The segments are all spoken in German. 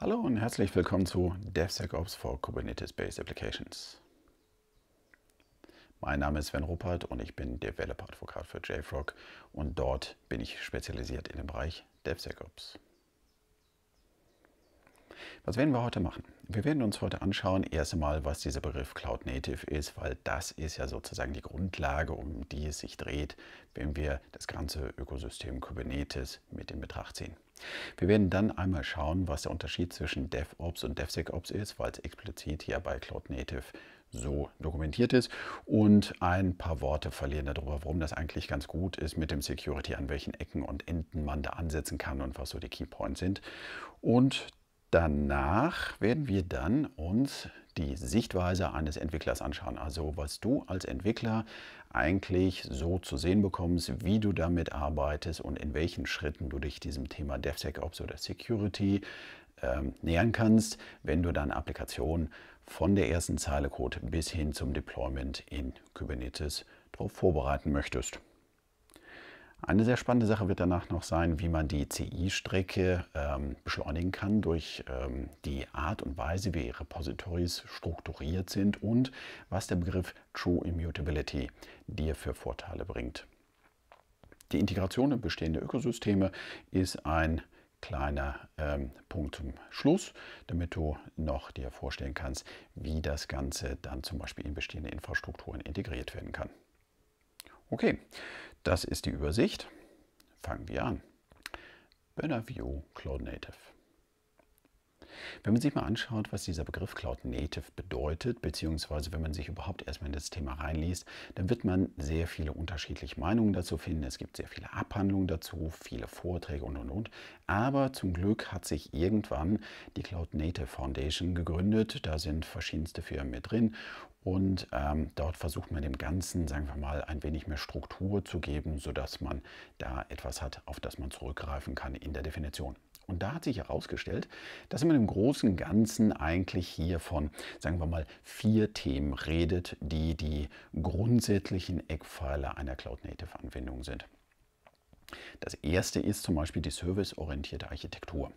Hallo und herzlich willkommen zu DevSecOps for Kubernetes-Based Applications. Mein Name ist Sven Ruppert und ich bin Developer-Advokat für JFrog und dort bin ich spezialisiert in dem Bereich DevSecOps. Was werden wir heute machen? Wir werden uns heute anschauen, erst einmal, was dieser Begriff Cloud Native ist, weil das ist ja sozusagen die Grundlage, um die es sich dreht, wenn wir das ganze Ökosystem Kubernetes mit in Betracht ziehen. Wir werden dann einmal schauen, was der Unterschied zwischen DevOps und DevSecOps ist, weil es explizit hier bei Cloud Native so dokumentiert ist und ein paar Worte verlieren darüber, warum das eigentlich ganz gut ist mit dem Security, an welchen Ecken und Enden man da ansetzen kann und was so die Keypoints sind. Und danach werden wir dann uns die Sichtweise eines Entwicklers anschauen. Also was du als Entwickler eigentlich so zu sehen bekommst, wie du damit arbeitest und in welchen Schritten du dich diesem Thema DevSecOps oder Security ähm, nähern kannst, wenn du deine Applikation von der ersten Zeile Code bis hin zum Deployment in Kubernetes darauf vorbereiten möchtest. Eine sehr spannende Sache wird danach noch sein, wie man die CI-Strecke ähm, beschleunigen kann durch ähm, die Art und Weise, wie Repositories strukturiert sind und was der Begriff True Immutability dir für Vorteile bringt. Die Integration in bestehende Ökosysteme ist ein kleiner ähm, Punkt zum Schluss, damit du noch dir vorstellen kannst, wie das Ganze dann zum Beispiel in bestehende Infrastrukturen integriert werden kann. Okay, das ist die Übersicht. Fangen wir an. Banner View Cloud Native. Wenn man sich mal anschaut, was dieser Begriff Cloud Native bedeutet, beziehungsweise wenn man sich überhaupt erstmal in das Thema reinliest, dann wird man sehr viele unterschiedliche Meinungen dazu finden. Es gibt sehr viele Abhandlungen dazu, viele Vorträge und und und. Aber zum Glück hat sich irgendwann die Cloud Native Foundation gegründet. Da sind verschiedenste Firmen mit drin und ähm, dort versucht man dem Ganzen, sagen wir mal, ein wenig mehr Struktur zu geben, sodass man da etwas hat, auf das man zurückgreifen kann in der Definition. Und da hat sich herausgestellt, dass man im Großen und Ganzen eigentlich hier von, sagen wir mal, vier Themen redet, die die grundsätzlichen Eckpfeiler einer Cloud Native Anwendung sind. Das erste ist zum Beispiel die serviceorientierte Architektur.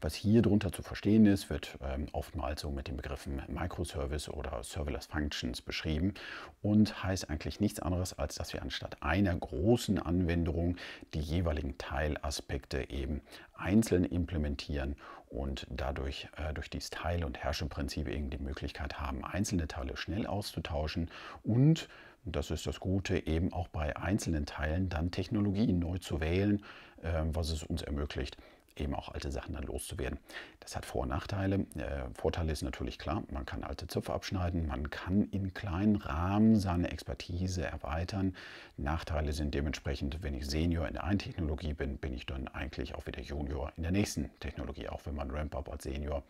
Was hier drunter zu verstehen ist, wird ähm, oftmals so mit den Begriffen Microservice oder Serverless Functions beschrieben und heißt eigentlich nichts anderes, als dass wir anstatt einer großen Anwendung die jeweiligen Teilaspekte eben einzeln implementieren und dadurch äh, durch dieses Teil- und Herrscheprinzip eben die Möglichkeit haben, einzelne Teile schnell auszutauschen und das ist das Gute, eben auch bei einzelnen Teilen dann Technologien neu zu wählen, ähm, was es uns ermöglicht, eben auch alte Sachen dann loszuwerden. Das hat Vor- und Nachteile. Äh, Vorteile ist natürlich klar, man kann alte Zöpfe abschneiden, man kann in kleinen Rahmen seine Expertise erweitern. Nachteile sind dementsprechend, wenn ich Senior in der einen Technologie bin, bin ich dann eigentlich auch wieder Junior in der nächsten Technologie, auch wenn man Ramp-Up als Senior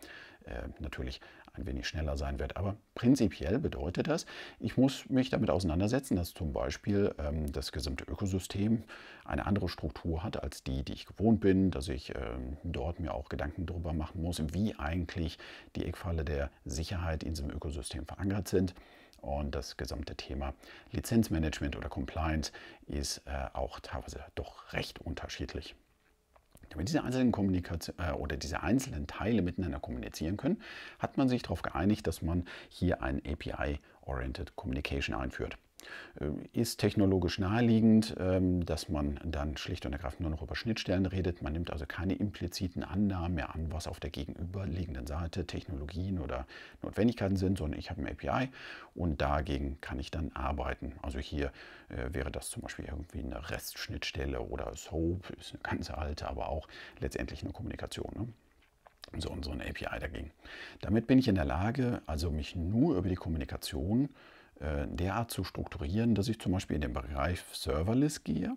äh, natürlich ein wenig schneller sein wird. Aber prinzipiell bedeutet das, ich muss mich damit auseinandersetzen, dass zum Beispiel ähm, das gesamte Ökosystem eine andere Struktur hat als die, die ich gewohnt bin, dass ich ähm, dort mir auch Gedanken darüber machen muss, wie eigentlich die Eckpfeile der Sicherheit in diesem Ökosystem verankert sind. Und das gesamte Thema Lizenzmanagement oder Compliance ist äh, auch teilweise doch recht unterschiedlich. Wenn diese einzelnen, Kommunikation, äh, oder diese einzelnen Teile miteinander kommunizieren können, hat man sich darauf geeinigt, dass man hier ein API-Oriented Communication einführt. Äh, ist technologisch naheliegend, ähm, dass man dann schlicht und ergreifend nur noch über Schnittstellen redet. Man nimmt also keine impliziten Annahmen mehr an, was auf der gegenüberliegenden Seite Technologien oder Notwendigkeiten sind, sondern ich habe ein API und dagegen kann ich dann arbeiten. Also hier äh, wäre das zum Beispiel irgendwie eine Restschnittstelle oder SOAP ist eine ganz alte, aber auch letztendlich eine Kommunikation. Ne? So, und so eine API dagegen. Damit bin ich in der Lage, also mich nur über die Kommunikation äh, äh, derart zu strukturieren, dass ich zum Beispiel in den Bereich Serverless gehe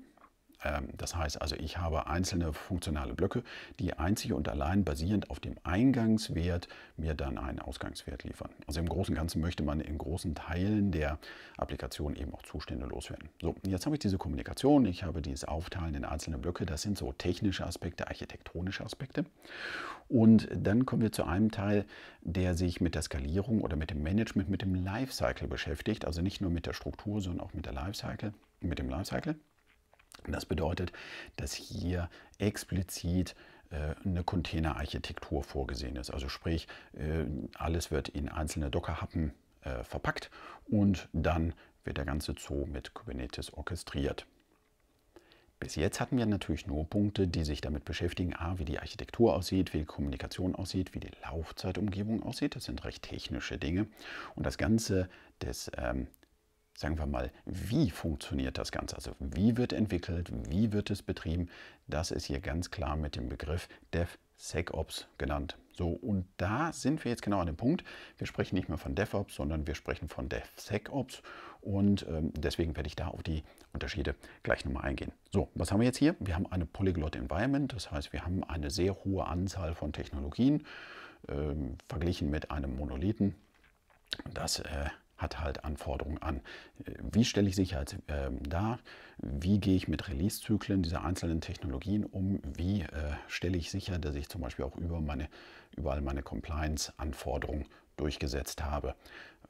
ähm, das heißt also, ich habe einzelne funktionale Blöcke, die einzig und allein basierend auf dem Eingangswert mir dann einen Ausgangswert liefern. Also im Großen und Ganzen möchte man in großen Teilen der Applikation eben auch Zustände loswerden. So, jetzt habe ich diese Kommunikation, ich habe dieses Aufteilen in einzelne Blöcke, das sind so technische Aspekte, architektonische Aspekte. Und dann kommen wir zu einem Teil, der sich mit der Skalierung oder mit dem Management, mit dem Lifecycle beschäftigt, also nicht nur mit der Struktur, sondern auch mit der Lifecycle, mit dem Lifecycle. Das bedeutet, dass hier explizit äh, eine Containerarchitektur vorgesehen ist. Also sprich, äh, alles wird in einzelne Docker-Happen äh, verpackt und dann wird der ganze Zoo mit Kubernetes orchestriert. Bis jetzt hatten wir natürlich nur Punkte, die sich damit beschäftigen, a, wie die Architektur aussieht, wie die Kommunikation aussieht, wie die Laufzeitumgebung aussieht. Das sind recht technische Dinge. Und das Ganze des ähm, sagen wir mal, wie funktioniert das Ganze? Also wie wird entwickelt, wie wird es betrieben? Das ist hier ganz klar mit dem Begriff DevSecOps genannt. So, und da sind wir jetzt genau an dem Punkt. Wir sprechen nicht mehr von DevOps, sondern wir sprechen von DevSecOps. Und ähm, deswegen werde ich da auf die Unterschiede gleich nochmal eingehen. So, was haben wir jetzt hier? Wir haben eine Polyglot Environment, das heißt, wir haben eine sehr hohe Anzahl von Technologien ähm, verglichen mit einem Monolithen. Das äh, hat halt Anforderungen an. Äh, wie stelle ich Sicherheit äh, dar? Wie gehe ich mit Release-Zyklen dieser einzelnen Technologien um? Wie äh, stelle ich sicher, dass ich zum Beispiel auch über meine, überall meine Compliance-Anforderungen durchgesetzt habe?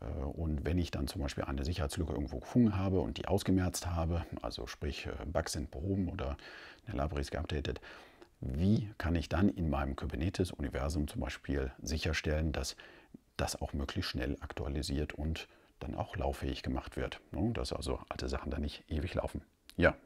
Äh, und wenn ich dann zum Beispiel eine Sicherheitslücke irgendwo gefunden habe und die ausgemerzt habe, also sprich äh, Bugs sind behoben oder eine Libraries geupdatet, wie kann ich dann in meinem Kubernetes-Universum zum Beispiel sicherstellen, dass das auch möglichst schnell aktualisiert und dann auch lauffähig gemacht wird. Ne? Dass also alte Sachen dann nicht ewig laufen. Ja.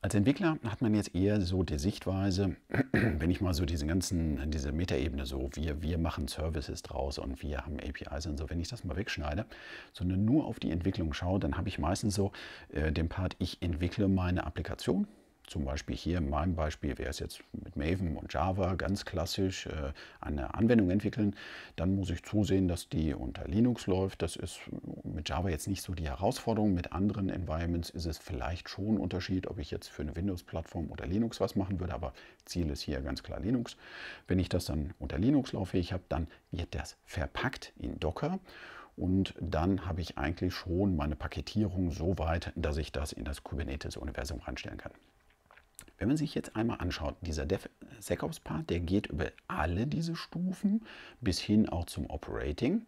Als Entwickler hat man jetzt eher so die Sichtweise, wenn ich mal so diesen ganzen, diese Metaebene so, wir, wir machen Services draus und wir haben APIs und so, wenn ich das mal wegschneide, sondern nur auf die Entwicklung schaue, dann habe ich meistens so äh, den Part, ich entwickle meine Applikation zum Beispiel hier in meinem Beispiel wäre es jetzt mit Maven und Java ganz klassisch äh, eine Anwendung entwickeln, dann muss ich zusehen, dass die unter Linux läuft. Das ist mit Java jetzt nicht so die Herausforderung. Mit anderen Environments ist es vielleicht schon ein Unterschied, ob ich jetzt für eine Windows-Plattform oder Linux was machen würde, aber Ziel ist hier ganz klar Linux. Wenn ich das dann unter Linux lauffähig habe, dann wird das verpackt in Docker und dann habe ich eigentlich schon meine Paketierung so weit, dass ich das in das Kubernetes-Universum reinstellen kann. Wenn man sich jetzt einmal anschaut, dieser devsecops part der geht über alle diese Stufen bis hin auch zum Operating.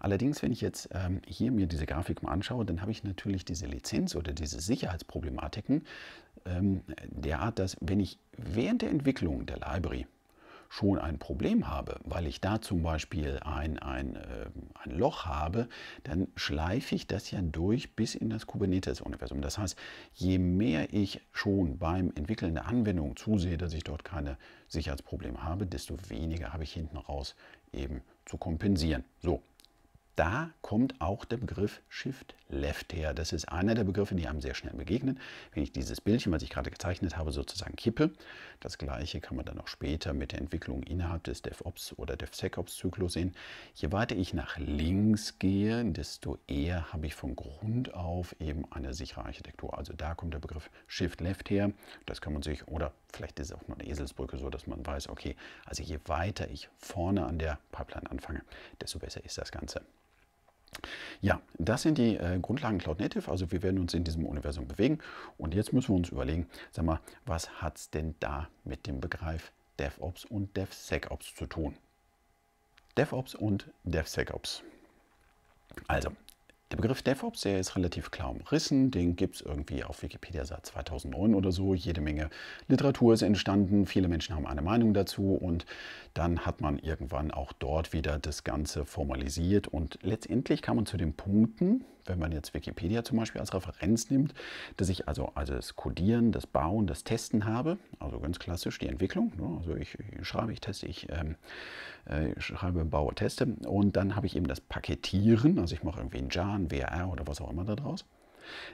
Allerdings, wenn ich jetzt ähm, hier mir diese Grafik mal anschaue, dann habe ich natürlich diese Lizenz oder diese Sicherheitsproblematiken ähm, derart, dass wenn ich während der Entwicklung der Library schon ein Problem habe, weil ich da zum Beispiel ein, ein, äh, ein Loch habe, dann schleife ich das ja durch bis in das Kubernetes-Universum. Das heißt, je mehr ich schon beim Entwickeln der Anwendung zusehe, dass ich dort keine Sicherheitsprobleme habe, desto weniger habe ich hinten raus eben zu kompensieren. So, da kommt auch der Begriff Shift Left her. Das ist einer der Begriffe, die einem sehr schnell begegnen. Wenn ich dieses Bildchen, was ich gerade gezeichnet habe, sozusagen kippe, das gleiche kann man dann auch später mit der Entwicklung innerhalb des DevOps oder DevSecOps-Zyklus sehen. Je weiter ich nach links gehe, desto eher habe ich von Grund auf eben eine sichere Architektur. Also da kommt der Begriff Shift Left her. Das kann man sich, oder vielleicht ist es auch nur eine Eselsbrücke so, dass man weiß, okay, also je weiter ich vorne an der Pipeline anfange, desto besser ist das Ganze. Ja, das sind die äh, Grundlagen Cloud Native. Also wir werden uns in diesem Universum bewegen. Und jetzt müssen wir uns überlegen, sag mal, was hat es denn da mit dem Begriff DevOps und DevSecOps zu tun? DevOps und DevSecOps. Also, der Begriff DevOps, der ist relativ klar umrissen. Den gibt es irgendwie auf Wikipedia seit 2009 oder so. Jede Menge Literatur ist entstanden. Viele Menschen haben eine Meinung dazu. Und dann hat man irgendwann auch dort wieder das Ganze formalisiert. Und letztendlich kam man zu den Punkten, wenn man jetzt Wikipedia zum Beispiel als Referenz nimmt, dass ich also, also das Codieren, das Bauen, das Testen habe, also ganz klassisch die Entwicklung. Ne? Also ich, ich, schreibe, ich teste, ich ähm, äh, schreibe, baue, teste und dann habe ich eben das Paketieren, also ich mache irgendwie ein JAN, ein WR oder was auch immer daraus.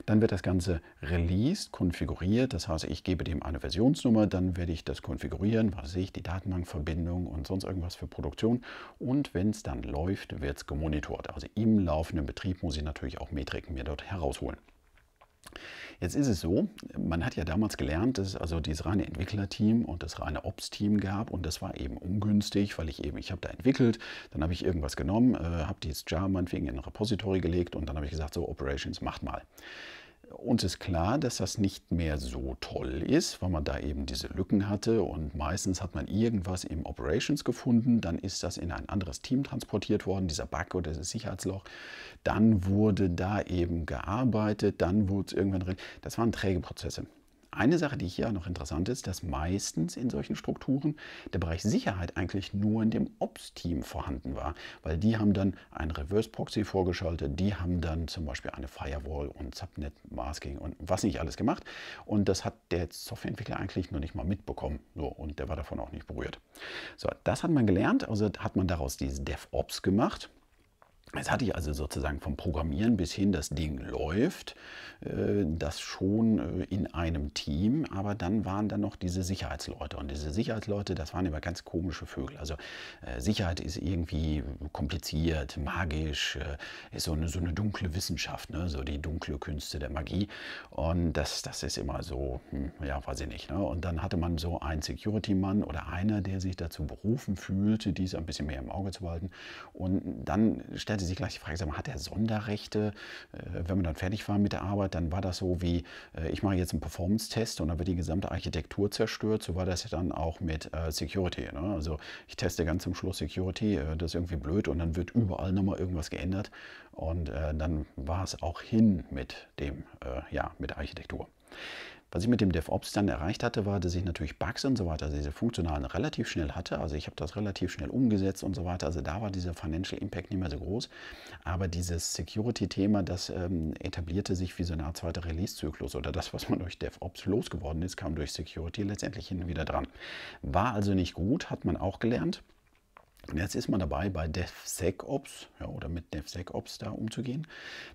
Dann wird das Ganze released, konfiguriert. Das heißt, ich gebe dem eine Versionsnummer, dann werde ich das konfigurieren, was sehe ich, die Datenbankverbindung und sonst irgendwas für Produktion. Und wenn es dann läuft, wird es gemonitort. Also im laufenden Betrieb muss ich natürlich auch Metriken mir dort herausholen. Jetzt ist es so, man hat ja damals gelernt, dass es also dieses reine Entwicklerteam und das reine Ops-Team gab und das war eben ungünstig, weil ich eben, ich habe da entwickelt, dann habe ich irgendwas genommen, äh, habe dieses Jar meinetwegen in ein Repository gelegt und dann habe ich gesagt, so Operations, macht mal. Uns ist klar, dass das nicht mehr so toll ist, weil man da eben diese Lücken hatte und meistens hat man irgendwas im Operations gefunden, dann ist das in ein anderes Team transportiert worden, dieser Bug oder das Sicherheitsloch, dann wurde da eben gearbeitet, dann wurde es irgendwann, das waren träge Prozesse. Eine Sache, die hier noch interessant ist, dass meistens in solchen Strukturen der Bereich Sicherheit eigentlich nur in dem Ops-Team vorhanden war, weil die haben dann ein Reverse-Proxy vorgeschaltet, die haben dann zum Beispiel eine Firewall und Subnet-Masking und was nicht alles gemacht. Und das hat der Softwareentwickler eigentlich noch nicht mal mitbekommen. So, und der war davon auch nicht berührt. So, das hat man gelernt, also hat man daraus dieses DevOps gemacht. Jetzt hatte ich also sozusagen vom Programmieren bis hin, das Ding läuft, äh, das schon äh, in einem Team, aber dann waren da noch diese Sicherheitsleute. Und diese Sicherheitsleute, das waren immer ganz komische Vögel. Also äh, Sicherheit ist irgendwie kompliziert, magisch, ist so eine, so eine dunkle Wissenschaft, ne? so die dunkle Künste der Magie. Und das, das ist immer so, hm, ja, weiß ich nicht. Ne? Und dann hatte man so einen Security-Mann oder einer, der sich dazu berufen fühlte, dies ein bisschen mehr im Auge zu behalten. Und dann stellte stellte sich gleich die Frage, sag hat er Sonderrechte? Äh, wenn man dann fertig war mit der Arbeit, dann war das so wie, äh, ich mache jetzt einen Performance-Test und dann wird die gesamte Architektur zerstört. So war das ja dann auch mit äh, Security. Ne? Also ich teste ganz zum Schluss Security, das ist irgendwie blöd und dann wird überall nochmal irgendwas geändert. Und dann war es auch hin mit dem, ja, mit der Architektur. Was ich mit dem DevOps dann erreicht hatte, war, dass ich natürlich Bugs und so weiter, also diese funktionalen, relativ schnell hatte. Also ich habe das relativ schnell umgesetzt und so weiter. Also da war dieser Financial Impact nicht mehr so groß. Aber dieses Security-Thema, das ähm, etablierte sich wie so eine Art zweiter Release-Zyklus oder das, was man durch DevOps losgeworden ist, kam durch Security letztendlich hin und wieder dran. War also nicht gut, hat man auch gelernt. Und jetzt ist man dabei, bei DevSecOps ja, oder mit DevSecOps da umzugehen.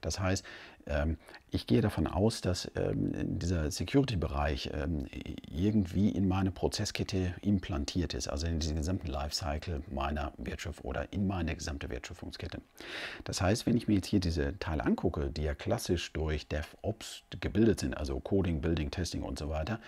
Das heißt, ähm, ich gehe davon aus, dass ähm, dieser Security-Bereich ähm, irgendwie in meine Prozesskette implantiert ist, also in diesen gesamten Lifecycle meiner Wertschöpfung oder in meine gesamte Wertschöpfungskette. Das heißt, wenn ich mir jetzt hier diese Teile angucke, die ja klassisch durch DevOps gebildet sind, also Coding, Building, Testing und so weiter,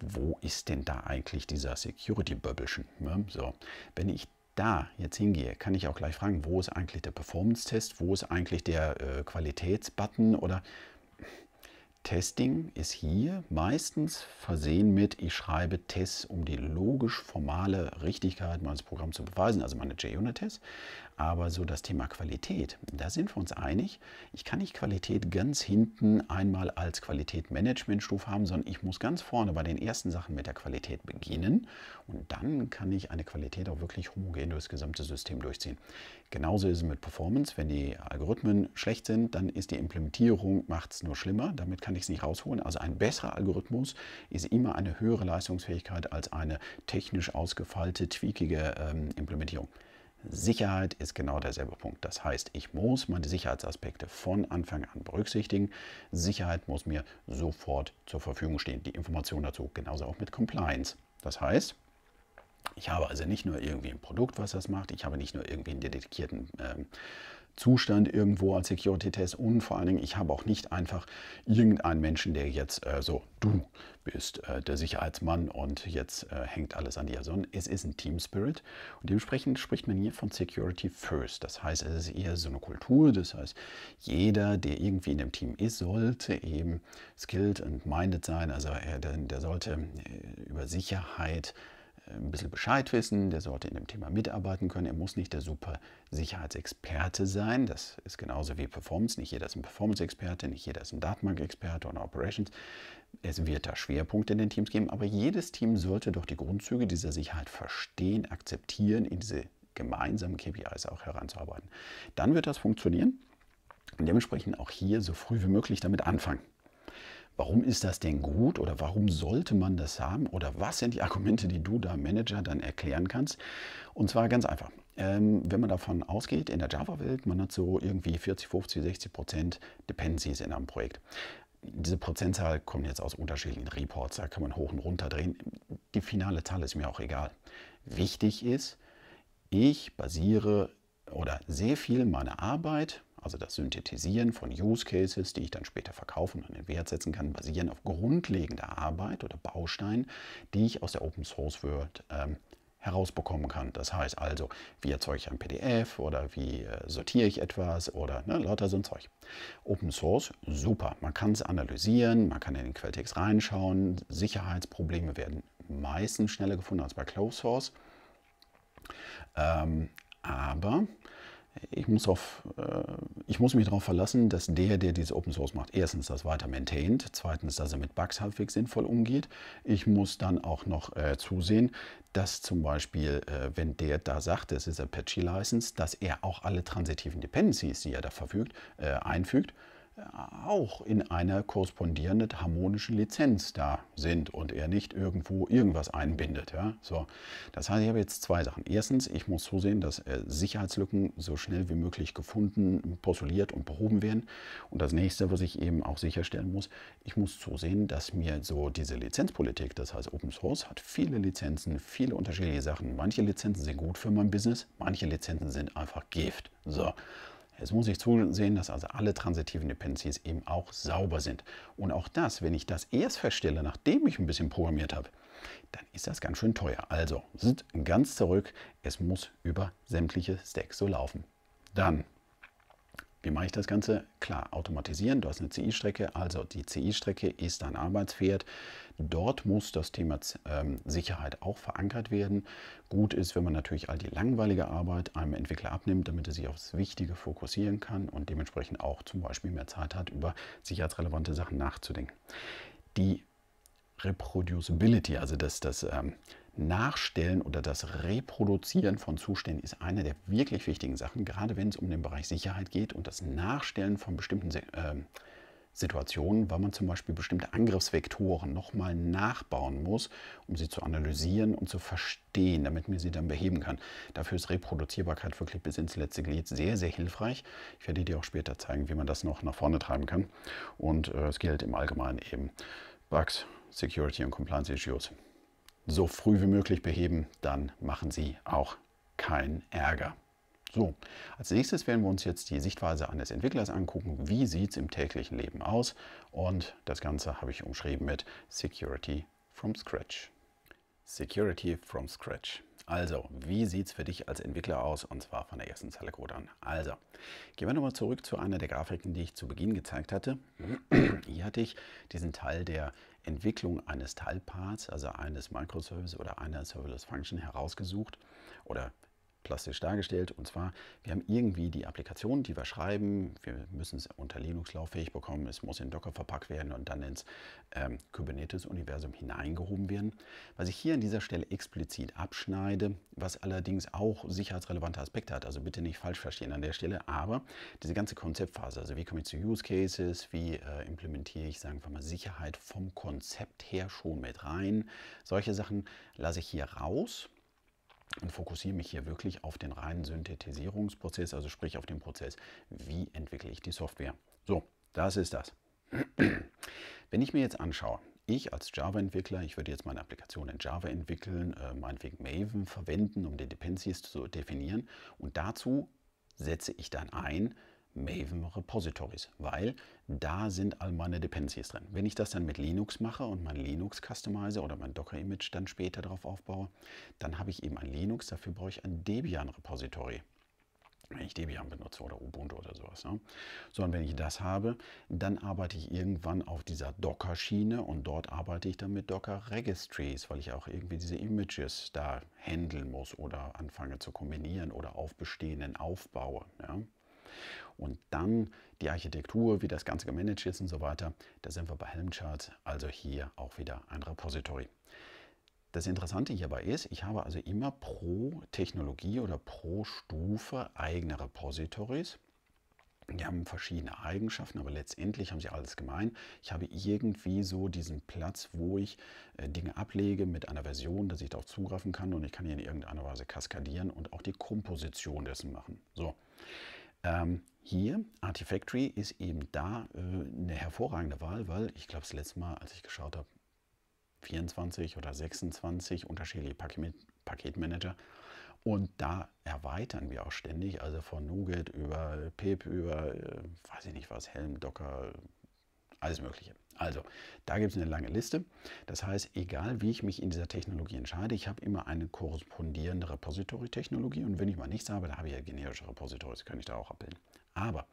wo ist denn da eigentlich dieser Security-Böbbelchen? Ne? So, wenn ich da jetzt hingehe, kann ich auch gleich fragen, wo ist eigentlich der Performance-Test, wo ist eigentlich der äh, Qualitätsbutton oder Testing ist hier meistens versehen mit, ich schreibe Tests, um die logisch formale Richtigkeit meines Programms zu beweisen, also meine JUnit-Tests. Aber so das Thema Qualität, da sind wir uns einig. Ich kann nicht Qualität ganz hinten einmal als Qualität Managementstufe haben, sondern ich muss ganz vorne bei den ersten Sachen mit der Qualität beginnen. Und dann kann ich eine Qualität auch wirklich homogen durchs gesamte System durchziehen. Genauso ist es mit Performance. Wenn die Algorithmen schlecht sind, dann ist die Implementierung macht es nur schlimmer. Damit kann ich es nicht rausholen. Also ein besserer Algorithmus ist immer eine höhere Leistungsfähigkeit als eine technisch ausgefeilte, tweakige ähm, Implementierung. Sicherheit ist genau derselbe Punkt. Das heißt, ich muss meine Sicherheitsaspekte von Anfang an berücksichtigen. Sicherheit muss mir sofort zur Verfügung stehen. Die Information dazu genauso auch mit Compliance. Das heißt, ich habe also nicht nur irgendwie ein Produkt, was das macht, ich habe nicht nur irgendwie einen dedizierten ähm, Zustand irgendwo als Security-Test und vor allen Dingen, ich habe auch nicht einfach irgendeinen Menschen, der jetzt äh, so, du bist äh, der Sicherheitsmann und jetzt äh, hängt alles an dir, sondern es ist ein Team Spirit und dementsprechend spricht man hier von Security First. Das heißt, es ist eher so eine Kultur, das heißt, jeder, der irgendwie in dem Team ist, sollte eben skilled und minded sein, also äh, der, der sollte äh, über Sicherheit äh, ein bisschen Bescheid wissen, der sollte in dem Thema mitarbeiten können. Er muss nicht der super Sicherheitsexperte sein. Das ist genauso wie Performance. Nicht jeder ist ein Performance-Experte, nicht jeder ist ein Datenbank-Experte oder Operations. Es wird da Schwerpunkte in den Teams geben, aber jedes Team sollte doch die Grundzüge dieser Sicherheit verstehen, akzeptieren, in diese gemeinsamen KPIs auch heranzuarbeiten. Dann wird das funktionieren und dementsprechend auch hier so früh wie möglich damit anfangen. Warum ist das denn gut oder warum sollte man das haben oder was sind die Argumente, die du da Manager dann erklären kannst? Und zwar ganz einfach. Ähm, wenn man davon ausgeht, in der Java-Welt, man hat so irgendwie 40, 50, 60 Prozent Dependencies in einem Projekt. Diese Prozentzahl kommt jetzt aus unterschiedlichen Reports, da kann man hoch und runter drehen. Die finale Zahl ist mir auch egal. Wichtig ist, ich basiere oder sehr viel meine Arbeit also das Synthetisieren von Use Cases, die ich dann später verkaufen und an den Wert setzen kann, basieren auf grundlegender Arbeit oder Bausteinen, die ich aus der Open Source World ähm, herausbekommen kann. Das heißt also, wie erzeuge ich ein PDF oder wie äh, sortiere ich etwas oder ne, lauter so ein Zeug. Open Source, super. Man kann es analysieren, man kann in den Quelltext reinschauen. Sicherheitsprobleme werden meistens schneller gefunden als bei Closed Source. Ähm, aber ich muss, drauf, äh, ich muss mich darauf verlassen, dass der, der diese Open Source macht, erstens das weiter maintaint, zweitens, dass er mit Bugs halbwegs sinnvoll umgeht. Ich muss dann auch noch äh, zusehen, dass zum Beispiel, äh, wenn der da sagt, es ist Apache License, dass er auch alle transitiven Dependencies, die er da verfügt, äh, einfügt auch in einer korrespondierenden harmonischen Lizenz da sind und er nicht irgendwo irgendwas einbindet. Ja? So, das heißt, ich habe jetzt zwei Sachen. Erstens, ich muss zusehen, dass äh, Sicherheitslücken so schnell wie möglich gefunden, postuliert und behoben werden. Und das nächste, was ich eben auch sicherstellen muss, ich muss zusehen, dass mir so diese Lizenzpolitik, das heißt Open Source, hat viele Lizenzen, viele unterschiedliche Sachen. Manche Lizenzen sind gut für mein Business, manche Lizenzen sind einfach Gift. So. Es muss ich zusehen, dass also alle transitiven Dependencies eben auch sauber sind. Und auch das, wenn ich das erst feststelle, nachdem ich ein bisschen programmiert habe, dann ist das ganz schön teuer. Also, sind ganz zurück, es muss über sämtliche Stacks so laufen. Dann wie mache ich das Ganze? Klar, automatisieren. Du hast eine CI-Strecke, also die CI-Strecke ist dein Arbeitspferd. Dort muss das Thema ähm, Sicherheit auch verankert werden. Gut ist, wenn man natürlich all die langweilige Arbeit einem Entwickler abnimmt, damit er sich aufs Wichtige fokussieren kann und dementsprechend auch zum Beispiel mehr Zeit hat, über sicherheitsrelevante Sachen nachzudenken. Die Reproducibility, also das, das ähm, Nachstellen oder das Reproduzieren von Zuständen ist eine der wirklich wichtigen Sachen, gerade wenn es um den Bereich Sicherheit geht und das Nachstellen von bestimmten äh, Situationen, weil man zum Beispiel bestimmte Angriffsvektoren nochmal nachbauen muss, um sie zu analysieren und zu verstehen, damit man sie dann beheben kann. Dafür ist Reproduzierbarkeit wirklich bis ins letzte Glied sehr, sehr hilfreich. Ich werde dir auch später zeigen, wie man das noch nach vorne treiben kann. Und äh, es äh, gilt im Allgemeinen eben Bugs, Security und Compliance Issues so früh wie möglich beheben, dann machen Sie auch keinen Ärger. So, als nächstes werden wir uns jetzt die Sichtweise eines Entwicklers angucken. Wie sieht es im täglichen Leben aus? Und das Ganze habe ich umschrieben mit Security from Scratch. Security from Scratch. Also, wie sieht es für dich als Entwickler aus? Und zwar von der ersten Zeile Code an. Also, gehen wir nochmal zurück zu einer der Grafiken, die ich zu Beginn gezeigt hatte. Hier hatte ich diesen Teil der Entwicklung eines Teilparts, also eines Microservice oder einer Serverless Function herausgesucht oder plastisch dargestellt. Und zwar, wir haben irgendwie die Applikation, die wir schreiben. Wir müssen es unter Linux lauffähig bekommen. Es muss in Docker verpackt werden und dann ins ähm, Kubernetes-Universum hineingehoben werden. Was ich hier an dieser Stelle explizit abschneide, was allerdings auch sicherheitsrelevante Aspekte hat, also bitte nicht falsch verstehen an der Stelle, aber diese ganze Konzeptphase, also wie komme ich zu Use Cases, wie äh, implementiere ich, sagen wir mal, Sicherheit vom Konzept her schon mit rein. Solche Sachen lasse ich hier raus und fokussiere mich hier wirklich auf den reinen Synthetisierungsprozess, also sprich auf den Prozess, wie entwickle ich die Software. So, das ist das. Wenn ich mir jetzt anschaue, ich als Java-Entwickler, ich würde jetzt meine Applikation in Java entwickeln, äh, meinetwegen Maven verwenden, um die Dependencies zu definieren und dazu setze ich dann ein, Maven Repositories, weil da sind all meine Dependencies drin. Wenn ich das dann mit Linux mache und mein Linux customize oder mein Docker-Image dann später darauf aufbaue, dann habe ich eben ein Linux, dafür brauche ich ein Debian-Repository wenn ich Debian benutze oder Ubuntu oder sowas. Ne? So, und wenn ich das habe, dann arbeite ich irgendwann auf dieser Docker-Schiene und dort arbeite ich dann mit Docker-Registries, weil ich auch irgendwie diese Images da handeln muss oder anfange zu kombinieren oder auf bestehenden aufbaue. Ja? Und dann die Architektur, wie das Ganze gemanagt ist und so weiter. Da sind wir bei Helm also hier auch wieder ein Repository. Das Interessante hierbei ist, ich habe also immer pro Technologie oder pro Stufe eigene Repositories. Die haben verschiedene Eigenschaften, aber letztendlich haben sie alles gemein. Ich habe irgendwie so diesen Platz, wo ich äh, Dinge ablege mit einer Version, dass ich darauf zugreifen kann und ich kann hier in irgendeiner Weise kaskadieren und auch die Komposition dessen machen. So, ähm, hier, Artifactory ist eben da äh, eine hervorragende Wahl, weil ich glaube, das letzte Mal, als ich geschaut habe, 24 oder 26 unterschiedliche Paket Paketmanager. Und da erweitern wir auch ständig, also von Nougat über PIP, über, äh, weiß ich nicht was, Helm, Docker, alles Mögliche. Also, da gibt es eine lange Liste. Das heißt, egal wie ich mich in dieser Technologie entscheide, ich habe immer eine korrespondierende Repository-Technologie und wenn ich mal nichts habe, da habe ich ja generische Repositories, kann ich da auch abbilden. Aber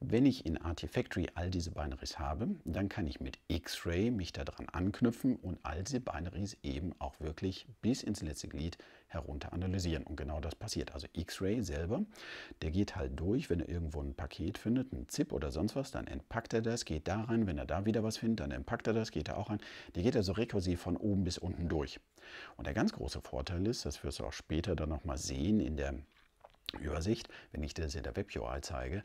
wenn ich in Artifactory all diese Binaries habe, dann kann ich mit X-Ray mich daran anknüpfen und all diese Binaries eben auch wirklich bis ins letzte Glied herunter analysieren. Und genau das passiert. Also X-Ray selber, der geht halt durch, wenn er irgendwo ein Paket findet, ein ZIP oder sonst was, dann entpackt er das, geht da rein. Wenn er da wieder was findet, dann entpackt er das, geht er auch rein. Der geht also rekursiv von oben bis unten durch. Und der ganz große Vorteil ist, das wirst du auch später dann nochmal sehen in der Übersicht, wenn ich das in der Web-UI zeige,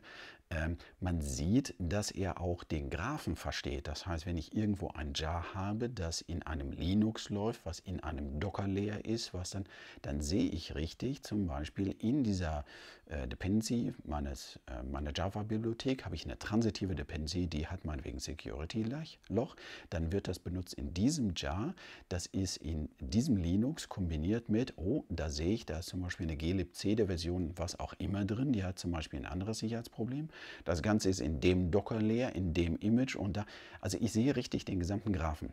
ähm, man sieht, dass er auch den Graphen versteht. Das heißt, wenn ich irgendwo ein Jar habe, das in einem Linux läuft, was in einem Docker leer ist, was dann, dann sehe ich richtig, zum Beispiel in dieser äh, Dependency meines, äh, meiner Java-Bibliothek habe ich eine transitive Dependency, die hat meinetwegen Security-Loch. Dann wird das benutzt in diesem Jar. Das ist in diesem Linux kombiniert mit, oh, da sehe ich, da ist zum Beispiel eine glibc-Version, was auch immer drin. Die hat zum Beispiel ein anderes Sicherheitsproblem. Das Ganze ist in dem Docker leer, in dem Image und da. Also ich sehe richtig den gesamten Graphen.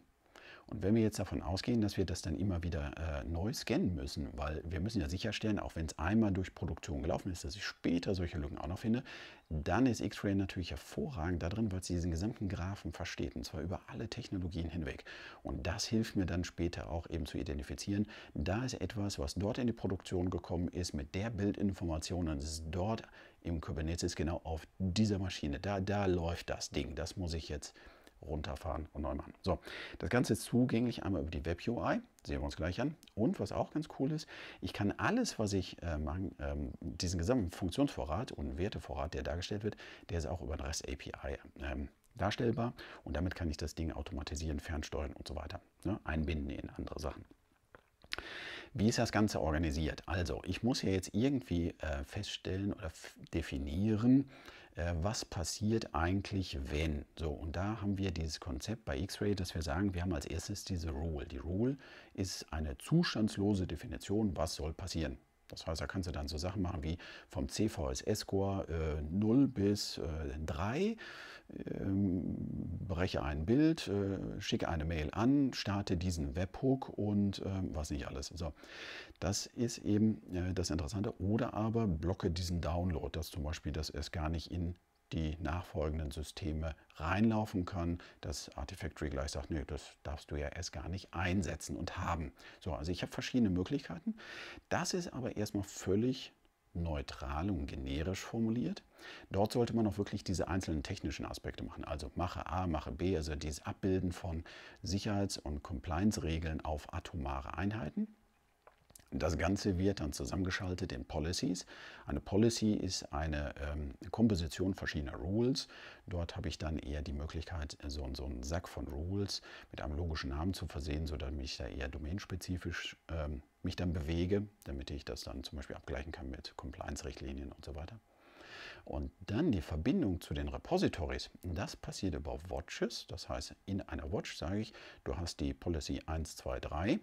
Und wenn wir jetzt davon ausgehen, dass wir das dann immer wieder äh, neu scannen müssen, weil wir müssen ja sicherstellen, auch wenn es einmal durch Produktion gelaufen ist, dass ich später solche Lücken auch noch finde, dann ist X-Ray natürlich hervorragend darin, weil es diesen gesamten Graphen versteht, und zwar über alle Technologien hinweg. Und das hilft mir dann später auch eben zu identifizieren, da ist etwas, was dort in die Produktion gekommen ist, mit der Bildinformation, und es ist dort im Kubernetes genau auf dieser Maschine. Da, da läuft das Ding. Das muss ich jetzt runterfahren und neu machen. So, das Ganze ist zugänglich einmal über die Web-UI, sehen wir uns gleich an. Und was auch ganz cool ist, ich kann alles, was ich äh, machen, ähm, diesen gesamten Funktionsvorrat und Wertevorrat, der dargestellt wird, der ist auch über ein REST-API ähm, darstellbar. Und damit kann ich das Ding automatisieren, fernsteuern und so weiter. Ne? Einbinden in andere Sachen. Wie ist das Ganze organisiert? Also, ich muss ja jetzt irgendwie äh, feststellen oder definieren, äh, was passiert eigentlich, wenn. So, und da haben wir dieses Konzept bei X-Ray, dass wir sagen, wir haben als erstes diese Rule. Die Rule ist eine zustandslose Definition, was soll passieren. Das heißt, da kannst du dann so Sachen machen wie vom CVSS-Score äh, 0 bis äh, 3, ähm, breche ein Bild, äh, schicke eine Mail an, starte diesen Webhook und äh, was nicht alles. So, das ist eben äh, das Interessante. Oder aber blocke diesen Download, dass zum Beispiel das erst gar nicht in die nachfolgenden Systeme reinlaufen können, dass Artifactory gleich sagt, nee, das darfst du ja erst gar nicht einsetzen und haben. So, also ich habe verschiedene Möglichkeiten. Das ist aber erstmal völlig neutral und generisch formuliert. Dort sollte man auch wirklich diese einzelnen technischen Aspekte machen. Also mache A, mache B, also dieses Abbilden von Sicherheits- und Compliance-Regeln auf atomare Einheiten. Das Ganze wird dann zusammengeschaltet in Policies. Eine Policy ist eine ähm, Komposition verschiedener Rules. Dort habe ich dann eher die Möglichkeit, so, so einen Sack von Rules mit einem logischen Namen zu versehen, sodass ich mich da eher domainspezifisch ähm, mich dann bewege, damit ich das dann zum Beispiel abgleichen kann mit Compliance-Richtlinien und so weiter. Und dann die Verbindung zu den Repositories, das passiert über Watches. Das heißt, in einer Watch sage ich, du hast die Policy 1, 2, 3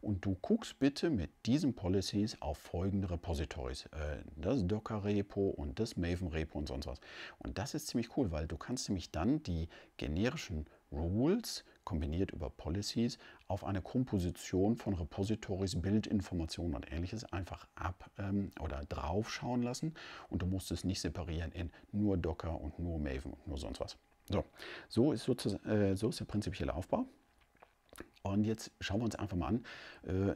und du guckst bitte mit diesen Policies auf folgende Repositories. Äh, das Docker-Repo und das Maven-Repo und sonst was. Und das ist ziemlich cool, weil du kannst nämlich dann die generischen Rules kombiniert über Policies auf eine Komposition von Repositories, Bildinformationen und ähnliches einfach ab ähm, oder schauen lassen und du musst es nicht separieren in nur Docker und nur Maven und nur sonst was. So, so ist, sozusagen, äh, so ist der prinzipielle Aufbau. Und jetzt schauen wir uns einfach mal an. Äh,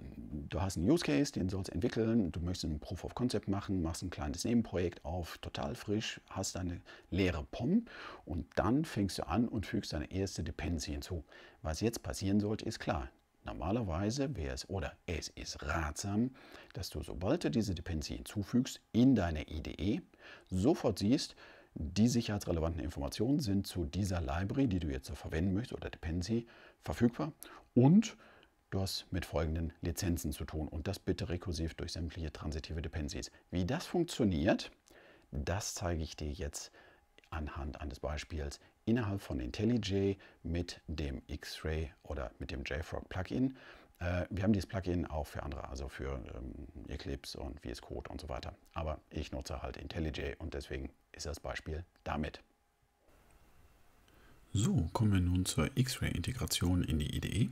du hast einen Use Case, den sollst du entwickeln, du möchtest einen Proof of Concept machen, machst ein kleines Nebenprojekt auf, total frisch, hast deine leere POM und dann fängst du an und fügst deine erste Dependency hinzu. Was jetzt passieren sollte, ist klar. Normalerweise wäre es oder es ist ratsam, dass du, sobald du diese Dependency hinzufügst, in deiner IDE sofort siehst, die sicherheitsrelevanten Informationen sind zu dieser Library, die du jetzt so verwenden möchtest oder Dependency, verfügbar und du hast mit folgenden Lizenzen zu tun und das bitte rekursiv durch sämtliche transitive Dependencies. Wie das funktioniert, das zeige ich dir jetzt anhand eines Beispiels innerhalb von IntelliJ mit dem X-Ray oder mit dem JFrog Plugin. Äh, wir haben dieses Plugin auch für andere, also für ähm, Eclipse und VS Code und so weiter. Aber ich nutze halt IntelliJ und deswegen ist das Beispiel damit. So, kommen wir nun zur X-Ray-Integration in die IDE.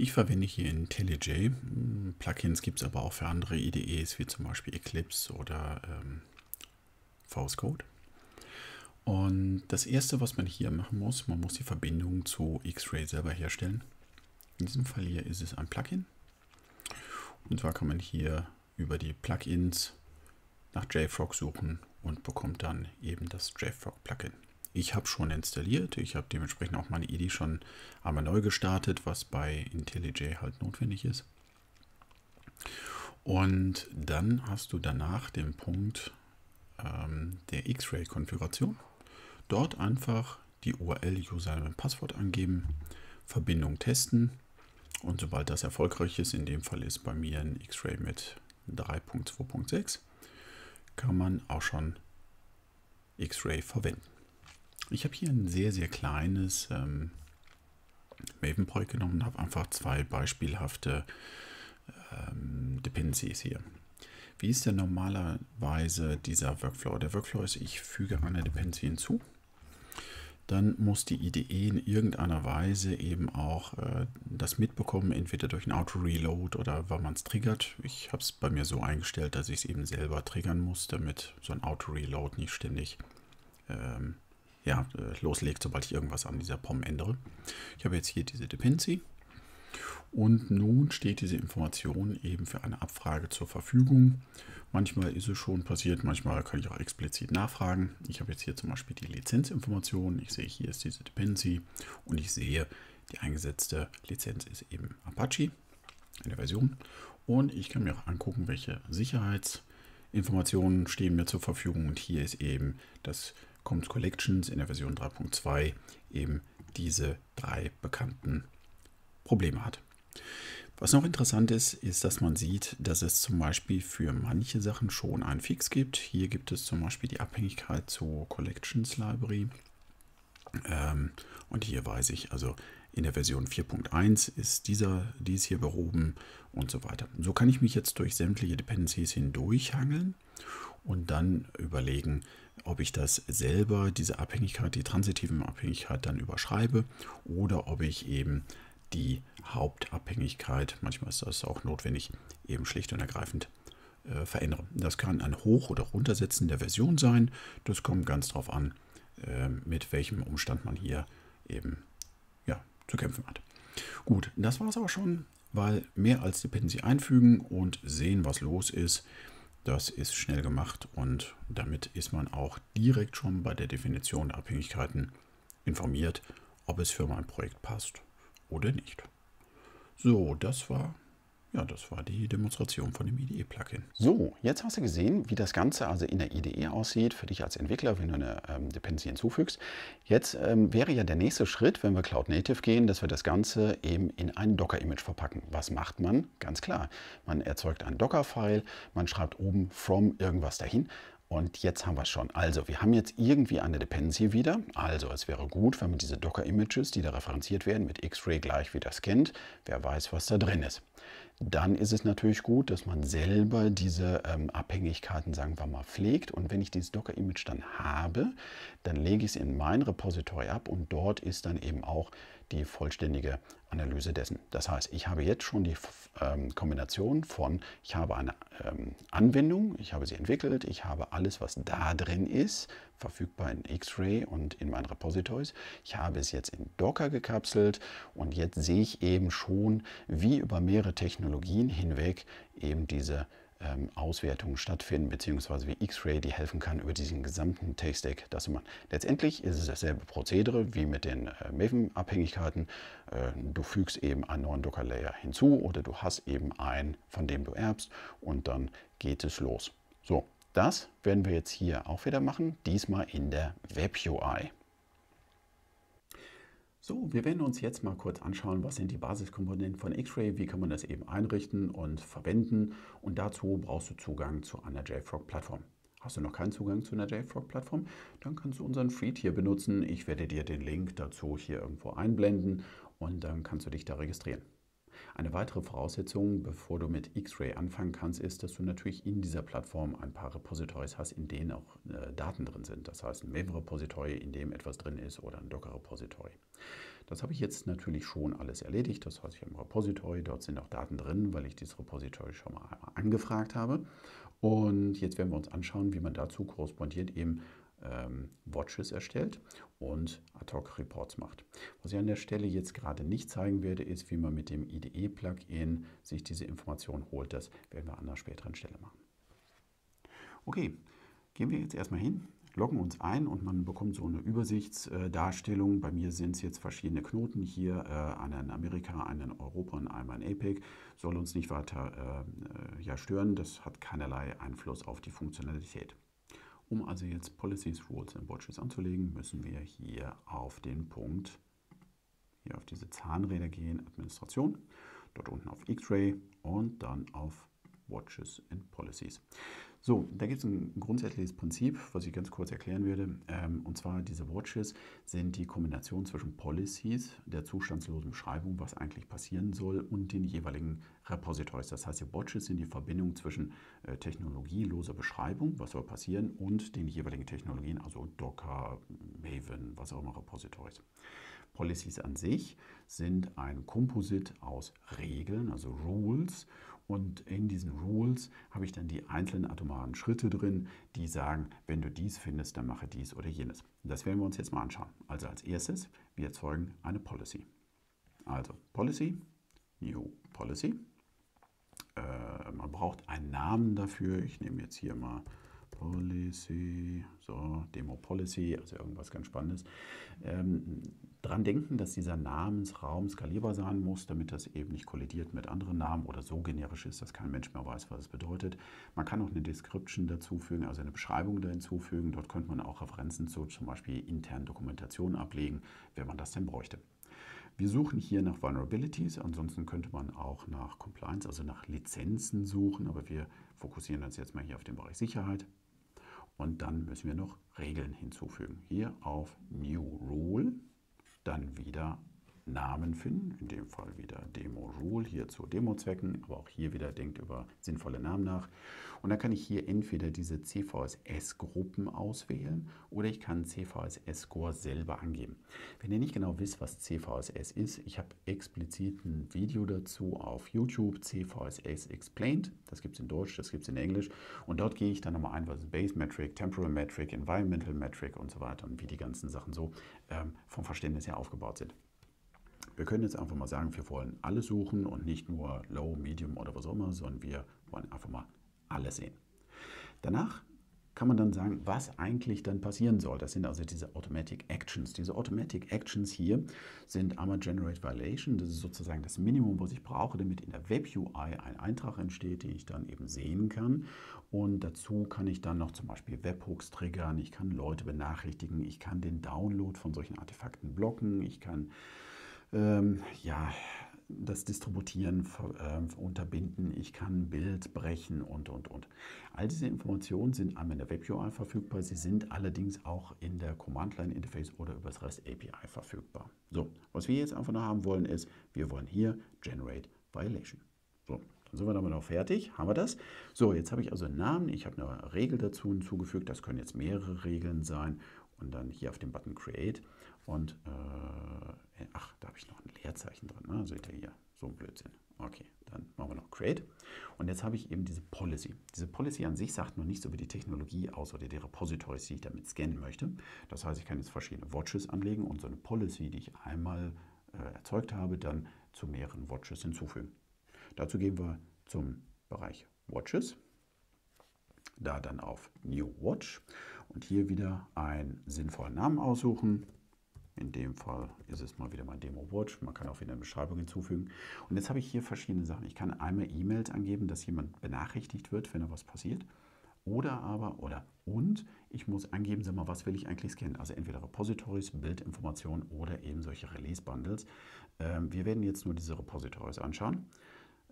Ich verwende hier IntelliJ. Hm, Plugins gibt es aber auch für andere IDEs, wie zum Beispiel Eclipse oder ähm, VS Code. Und das erste, was man hier machen muss, man muss die Verbindung zu X-Ray selber herstellen. In diesem Fall hier ist es ein Plugin. Und zwar kann man hier über die Plugins nach JFrog suchen und bekommt dann eben das JFrog-Plugin ich habe schon installiert. Ich habe dementsprechend auch meine ID schon einmal neu gestartet, was bei IntelliJ halt notwendig ist. Und dann hast du danach den Punkt ähm, der X-Ray-Konfiguration. Dort einfach die URL User und Passwort angeben, Verbindung testen und sobald das erfolgreich ist, in dem Fall ist bei mir ein X-Ray mit 3.2.6, kann man auch schon X-Ray verwenden. Ich habe hier ein sehr, sehr kleines ähm, Maven-Projekt genommen und habe einfach zwei beispielhafte ähm, Dependencies hier. Wie ist denn normalerweise dieser Workflow? Der Workflow ist, ich füge eine Dependency hinzu. Dann muss die IDE in irgendeiner Weise eben auch äh, das mitbekommen, entweder durch ein Auto-Reload oder weil man es triggert. Ich habe es bei mir so eingestellt, dass ich es eben selber triggern muss, damit so ein Auto-Reload nicht ständig ähm, ja, äh, loslegt, sobald ich irgendwas an dieser POM ändere. Ich habe jetzt hier diese Dependency und nun steht diese Information eben für eine Abfrage zur Verfügung. Manchmal ist es schon passiert, manchmal kann ich auch explizit nachfragen. Ich habe jetzt hier zum Beispiel die Lizenzinformation. Ich sehe, hier ist diese Dependency und ich sehe, die eingesetzte Lizenz ist eben Apache, in der Version. Und ich kann mir auch angucken, welche Sicherheitsinformationen stehen mir zur Verfügung. Und hier ist eben das kommt Collections in der Version 3.2 eben diese drei bekannten Probleme hat. Was noch interessant ist, ist, dass man sieht, dass es zum Beispiel für manche Sachen schon einen Fix gibt. Hier gibt es zum Beispiel die Abhängigkeit zur Collections Library. Ähm, und hier weiß ich, also in der Version 4.1 ist dieser, dies hier behoben und so weiter. So kann ich mich jetzt durch sämtliche Dependencies hindurchhangeln und dann überlegen, ob ich das selber, diese Abhängigkeit, die transitiven Abhängigkeit dann überschreibe oder ob ich eben die Hauptabhängigkeit, manchmal ist das auch notwendig, eben schlicht und ergreifend äh, verändere. Das kann ein Hoch- oder Runtersetzen der Version sein. Das kommt ganz drauf an, äh, mit welchem Umstand man hier eben ja, zu kämpfen hat. Gut, das war es auch schon, weil mehr als Dependency einfügen und sehen, was los ist. Das ist schnell gemacht und damit ist man auch direkt schon bei der Definition der Abhängigkeiten informiert, ob es für mein Projekt passt oder nicht. So, das war ja, das war die Demonstration von dem IDE-Plugin. So, jetzt hast du gesehen, wie das Ganze also in der IDE aussieht für dich als Entwickler, wenn du eine ähm, Dependency hinzufügst. Jetzt ähm, wäre ja der nächste Schritt, wenn wir Cloud Native gehen, dass wir das Ganze eben in ein Docker-Image verpacken. Was macht man? Ganz klar, man erzeugt ein Docker-File, man schreibt oben from irgendwas dahin und jetzt haben wir es schon. Also, wir haben jetzt irgendwie eine Dependency wieder. Also, es wäre gut, wenn man diese Docker-Images, die da referenziert werden, mit X-Ray gleich wieder scannt. Wer weiß, was da drin ist dann ist es natürlich gut, dass man selber diese ähm, Abhängigkeiten, sagen wir mal, pflegt. Und wenn ich dieses Docker-Image dann habe, dann lege ich es in mein Repository ab und dort ist dann eben auch die vollständige Analyse dessen. Das heißt, ich habe jetzt schon die ähm, Kombination von, ich habe eine ähm, Anwendung, ich habe sie entwickelt, ich habe alles, was da drin ist, verfügbar in X-Ray und in meinen Repositories. Ich habe es jetzt in Docker gekapselt und jetzt sehe ich eben schon, wie über mehrere Technologien hinweg eben diese ähm, Auswertungen stattfinden, beziehungsweise wie X-Ray die helfen kann, über diesen gesamten Tech-Stack das zu machen. Letztendlich ist es dasselbe Prozedere wie mit den äh, Maven-Abhängigkeiten. Äh, du fügst eben einen neuen Docker-Layer hinzu oder du hast eben einen, von dem du erbst und dann geht es los. So, das werden wir jetzt hier auch wieder machen, diesmal in der Web-UI. So, wir werden uns jetzt mal kurz anschauen, was sind die Basiskomponenten von X-Ray, wie kann man das eben einrichten und verwenden und dazu brauchst du Zugang zu einer JFrog-Plattform. Hast du noch keinen Zugang zu einer JFrog-Plattform? Dann kannst du unseren Feed hier benutzen. Ich werde dir den Link dazu hier irgendwo einblenden und dann kannst du dich da registrieren. Eine weitere Voraussetzung, bevor du mit X-Ray anfangen kannst, ist, dass du natürlich in dieser Plattform ein paar Repositories hast, in denen auch äh, Daten drin sind. Das heißt, ein Maven-Repository, in dem etwas drin ist oder ein Docker-Repository. Das habe ich jetzt natürlich schon alles erledigt. Das heißt, ich habe ein Repository, dort sind auch Daten drin, weil ich dieses Repository schon mal angefragt habe. Und jetzt werden wir uns anschauen, wie man dazu korrespondiert eben ähm, Watches erstellt und Ad-Hoc-Reports macht. Was ich an der Stelle jetzt gerade nicht zeigen werde, ist, wie man mit dem IDE-Plugin sich diese Informationen holt. Das werden wir an einer späteren Stelle machen. Okay, gehen wir jetzt erstmal hin, loggen uns ein und man bekommt so eine Übersichtsdarstellung. Bei mir sind es jetzt verschiedene Knoten hier, äh, einer in Amerika, einer in Europa und einmal in APEC. Soll uns nicht weiter äh, äh ja, stören, das hat keinerlei Einfluss auf die Funktionalität. Um also jetzt Policies, Rules and Watches anzulegen, müssen wir hier auf den Punkt, hier auf diese Zahnräder gehen, Administration, dort unten auf X-Ray und dann auf Watches and Policies. So, da gibt es ein grundsätzliches Prinzip, was ich ganz kurz erklären werde. Ähm, und zwar diese Watches sind die Kombination zwischen Policies, der zustandslosen Beschreibung, was eigentlich passieren soll, und den jeweiligen Repositories. Das heißt, die Watches sind die Verbindung zwischen äh, technologieloser Beschreibung, was soll passieren, und den jeweiligen Technologien, also Docker, Maven, was auch immer Repositories. Policies an sich sind ein Komposit aus Regeln, also Rules und in diesen Rules habe ich dann die einzelnen atomaren Schritte drin, die sagen, wenn du dies findest, dann mache dies oder jenes. das werden wir uns jetzt mal anschauen. Also als erstes, wir erzeugen eine Policy. Also Policy, New Policy. Äh, man braucht einen Namen dafür. Ich nehme jetzt hier mal Policy, so, Demo Policy, also irgendwas ganz Spannendes. Ähm, dran denken, dass dieser Namensraum skalierbar sein muss, damit das eben nicht kollidiert mit anderen Namen oder so generisch ist, dass kein Mensch mehr weiß, was es bedeutet. Man kann auch eine Description dazufügen, also eine Beschreibung da hinzufügen. Dort könnte man auch Referenzen zu zum Beispiel internen Dokumentationen ablegen, wenn man das denn bräuchte. Wir suchen hier nach Vulnerabilities, ansonsten könnte man auch nach Compliance, also nach Lizenzen suchen, aber wir fokussieren uns jetzt mal hier auf den Bereich Sicherheit und dann müssen wir noch Regeln hinzufügen. Hier auf New Rule, dann wieder Namen finden. In dem Fall wieder Demo-Rule hier zu Demozwecken, aber auch hier wieder denkt über sinnvolle Namen nach. Und dann kann ich hier entweder diese CVSS-Gruppen auswählen oder ich kann CVSS-Score selber angeben. Wenn ihr nicht genau wisst, was CVSS ist, ich habe explizit ein Video dazu auf YouTube, CVSS Explained. Das gibt es in Deutsch, das gibt es in Englisch. Und dort gehe ich dann nochmal ein, was Base Metric, Temporal Metric, Environmental Metric und so weiter und wie die ganzen Sachen so ähm, vom Verständnis her aufgebaut sind. Wir können jetzt einfach mal sagen, wir wollen alle suchen und nicht nur Low, Medium oder was auch immer, sondern wir wollen einfach mal alle sehen. Danach kann man dann sagen, was eigentlich dann passieren soll. Das sind also diese Automatic Actions. Diese Automatic Actions hier sind einmal Generate Violation. Das ist sozusagen das Minimum, was ich brauche, damit in der Web-UI ein Eintrag entsteht, den ich dann eben sehen kann. Und dazu kann ich dann noch zum Beispiel Webhooks triggern, ich kann Leute benachrichtigen, ich kann den Download von solchen Artefakten blocken, ich kann ähm, ja, das Distributieren äh, unterbinden, ich kann Bild brechen und, und, und. All diese Informationen sind einmal in der WebUI verfügbar, sie sind allerdings auch in der Command-Line-Interface oder über das REST API verfügbar. So, was wir jetzt einfach noch haben wollen ist, wir wollen hier Generate Violation. So, dann sind wir damit auch fertig, haben wir das. So, jetzt habe ich also einen Namen, ich habe eine Regel dazu hinzugefügt, das können jetzt mehrere Regeln sein und dann hier auf dem Button Create und, äh, ach, da habe ich noch ein Leerzeichen drin, ne? seht also ihr hier, so ein Blödsinn. Okay, dann machen wir noch Create. Und jetzt habe ich eben diese Policy. Diese Policy an sich sagt noch nichts über die Technologie aus oder die Repositories, die ich damit scannen möchte. Das heißt, ich kann jetzt verschiedene Watches anlegen und so eine Policy, die ich einmal äh, erzeugt habe, dann zu mehreren Watches hinzufügen. Dazu gehen wir zum Bereich Watches. Da dann auf New Watch und hier wieder einen sinnvollen Namen aussuchen. In dem Fall ist es mal wieder mein Demo Watch. Man kann auch wieder eine Beschreibung hinzufügen. Und jetzt habe ich hier verschiedene Sachen. Ich kann einmal E-Mails angeben, dass jemand benachrichtigt wird, wenn da was passiert. Oder aber, oder und, ich muss angeben, sag mal, was will ich eigentlich scannen? Also entweder Repositories, Bildinformationen oder eben solche Release-Bundles. Ähm, wir werden jetzt nur diese Repositories anschauen.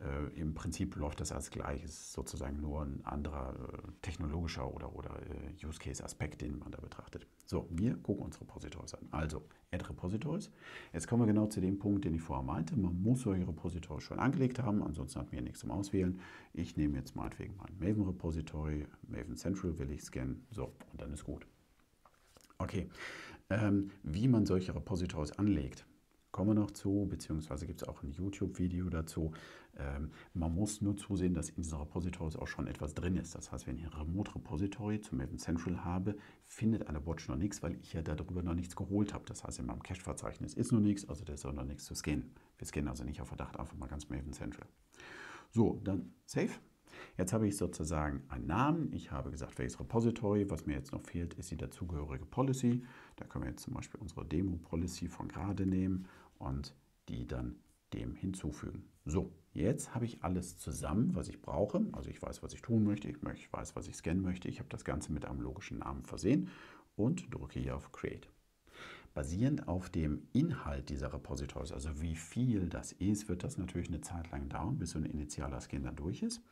Äh, Im Prinzip läuft das als gleiches, sozusagen nur ein anderer äh, technologischer oder, oder äh, Use Case Aspekt, den man da betrachtet. So, wir gucken uns Repositories an. Also, Add Repositories. Jetzt kommen wir genau zu dem Punkt, den ich vorher meinte. Man muss solche Repositories schon angelegt haben, ansonsten hat man ja nichts zum Auswählen. Ich nehme jetzt meinetwegen mein Maven Repository, Maven Central will ich scannen. So, und dann ist gut. Okay, ähm, wie man solche Repositories anlegt, kommen wir noch zu, beziehungsweise gibt es auch ein YouTube-Video dazu. Ähm, man muss nur zusehen, dass in diesen Repositories auch schon etwas drin ist. Das heißt, wenn ich ein Remote-Repository zu Maven Central habe, findet eine Watch noch nichts, weil ich ja darüber noch nichts geholt habe. Das heißt, in meinem Cache-Verzeichnis ist noch nichts, also da ist auch noch nichts zu scannen. Wir scannen also nicht auf Verdacht einfach mal ganz Maven Central. So, dann Save. Jetzt habe ich sozusagen einen Namen. Ich habe gesagt, welches Repository. Was mir jetzt noch fehlt, ist die dazugehörige Policy. Da können wir jetzt zum Beispiel unsere Demo-Policy von gerade nehmen und die dann dem hinzufügen. So, jetzt habe ich alles zusammen, was ich brauche. Also ich weiß, was ich tun möchte, ich weiß, was ich scannen möchte. Ich habe das Ganze mit einem logischen Namen versehen und drücke hier auf Create. Basierend auf dem Inhalt dieser Repositories, also wie viel das ist, wird das natürlich eine Zeit lang dauern, bis so ein initialer Scan dann durch ist.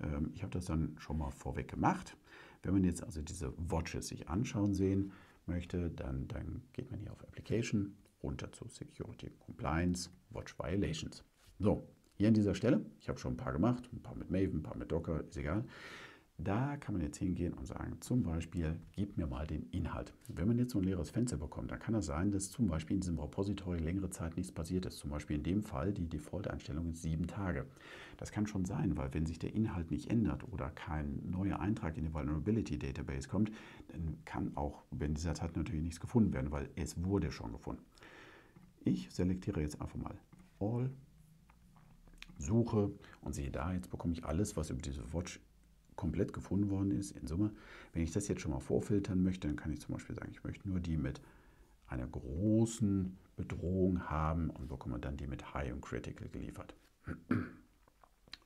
Ähm, ich habe das dann schon mal vorweg gemacht. Wenn man jetzt also diese Watches sich anschauen sehen möchte, dann, dann geht man hier auf Application, runter zu Security Compliance Watch Violations. So, hier an dieser Stelle, ich habe schon ein paar gemacht, ein paar mit Maven, ein paar mit Docker, ist egal. Da kann man jetzt hingehen und sagen, zum Beispiel, gib mir mal den Inhalt. Wenn man jetzt so ein leeres Fenster bekommt, dann kann es das sein, dass zum Beispiel in diesem Repository längere Zeit nichts passiert ist. Zum Beispiel in dem Fall die Default-Einstellung ist sieben Tage. Das kann schon sein, weil wenn sich der Inhalt nicht ändert oder kein neuer Eintrag in die Vulnerability Database kommt, dann kann auch in dieser Zeit natürlich nichts gefunden werden, weil es wurde schon gefunden. Ich selektiere jetzt einfach mal All, suche und sehe da, jetzt bekomme ich alles, was über diese Watch komplett gefunden worden ist, in Summe. Wenn ich das jetzt schon mal vorfiltern möchte, dann kann ich zum Beispiel sagen, ich möchte nur die mit einer großen Bedrohung haben und bekomme dann die mit High und Critical geliefert.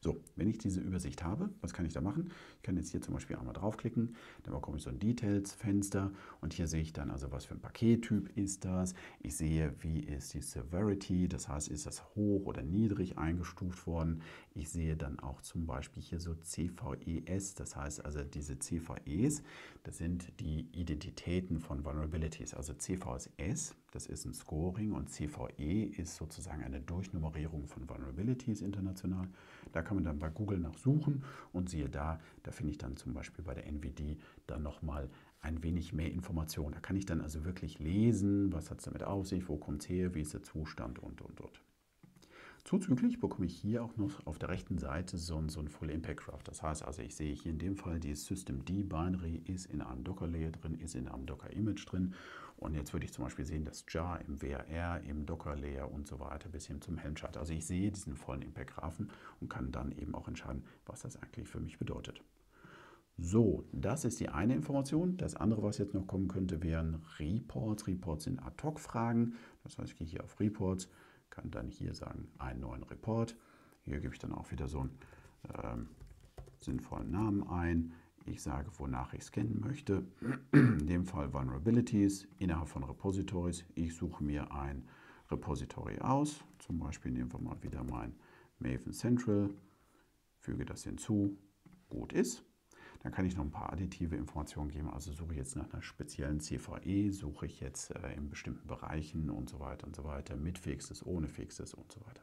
So, wenn ich diese Übersicht habe, was kann ich da machen? Ich kann jetzt hier zum Beispiel einmal draufklicken, dann bekomme ich so ein Details-Fenster und hier sehe ich dann also, was für ein Pakettyp ist das. Ich sehe, wie ist die Severity, das heißt, ist das hoch oder niedrig eingestuft worden. Ich sehe dann auch zum Beispiel hier so CVES, das heißt also diese CVEs, das sind die Identitäten von Vulnerabilities. Also CVSS, das ist ein Scoring und CVE ist sozusagen eine Durchnummerierung von Vulnerabilities international. Da kann man dann bei Google nach suchen und siehe da, da finde ich dann zum Beispiel bei der NVD dann nochmal ein wenig mehr Informationen. Da kann ich dann also wirklich lesen, was hat es damit auf sich, wo kommt es her, wie ist der Zustand und, und, und. Zuzüglich bekomme ich hier auch noch auf der rechten Seite so ein, so ein Full Impact Craft. Das heißt also, ich sehe hier in dem Fall, die Systemd Binary ist in einem Docker Layer drin, ist in einem Docker Image drin und jetzt würde ich zum Beispiel sehen, dass Jar im WR, im Docker-Layer und so weiter bis hin zum Helm-Chart. Also ich sehe diesen vollen Impact-Graphen und kann dann eben auch entscheiden, was das eigentlich für mich bedeutet. So, das ist die eine Information. Das andere, was jetzt noch kommen könnte, wären Reports. Reports sind Ad-Hoc-Fragen. Das heißt, ich gehe hier auf Reports, kann dann hier sagen, einen neuen Report. Hier gebe ich dann auch wieder so einen ähm, sinnvollen Namen ein ich sage, wonach ich scannen möchte. In dem Fall Vulnerabilities innerhalb von Repositories. Ich suche mir ein Repository aus. Zum Beispiel nehmen wir mal wieder mein Maven Central, füge das hinzu, gut ist. Dann kann ich noch ein paar additive Informationen geben. Also suche ich jetzt nach einer speziellen CVE, suche ich jetzt äh, in bestimmten Bereichen und so weiter und so weiter, mit Fixes, ohne Fixes und so weiter.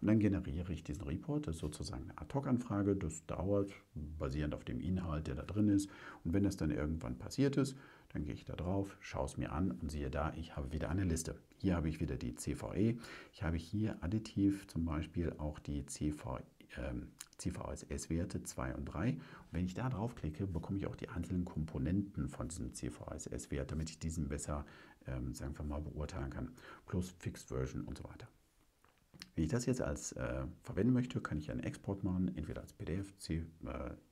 Und dann generiere ich diesen Report, das ist sozusagen eine Ad-Hoc-Anfrage, das dauert basierend auf dem Inhalt, der da drin ist. Und wenn das dann irgendwann passiert ist, dann gehe ich da drauf, schaue es mir an und sehe da, ich habe wieder eine Liste. Hier habe ich wieder die CVE, ich habe hier additiv zum Beispiel auch die CVE. Ähm, CVSS-Werte 2 und 3. Und wenn ich da draufklicke, bekomme ich auch die einzelnen Komponenten von diesem CVSS-Wert, damit ich diesen besser, ähm, sagen wir mal, beurteilen kann. Plus Fixed Version und so weiter. Wenn ich das jetzt als äh, verwenden möchte, kann ich einen Export machen, entweder als PDF, C, äh,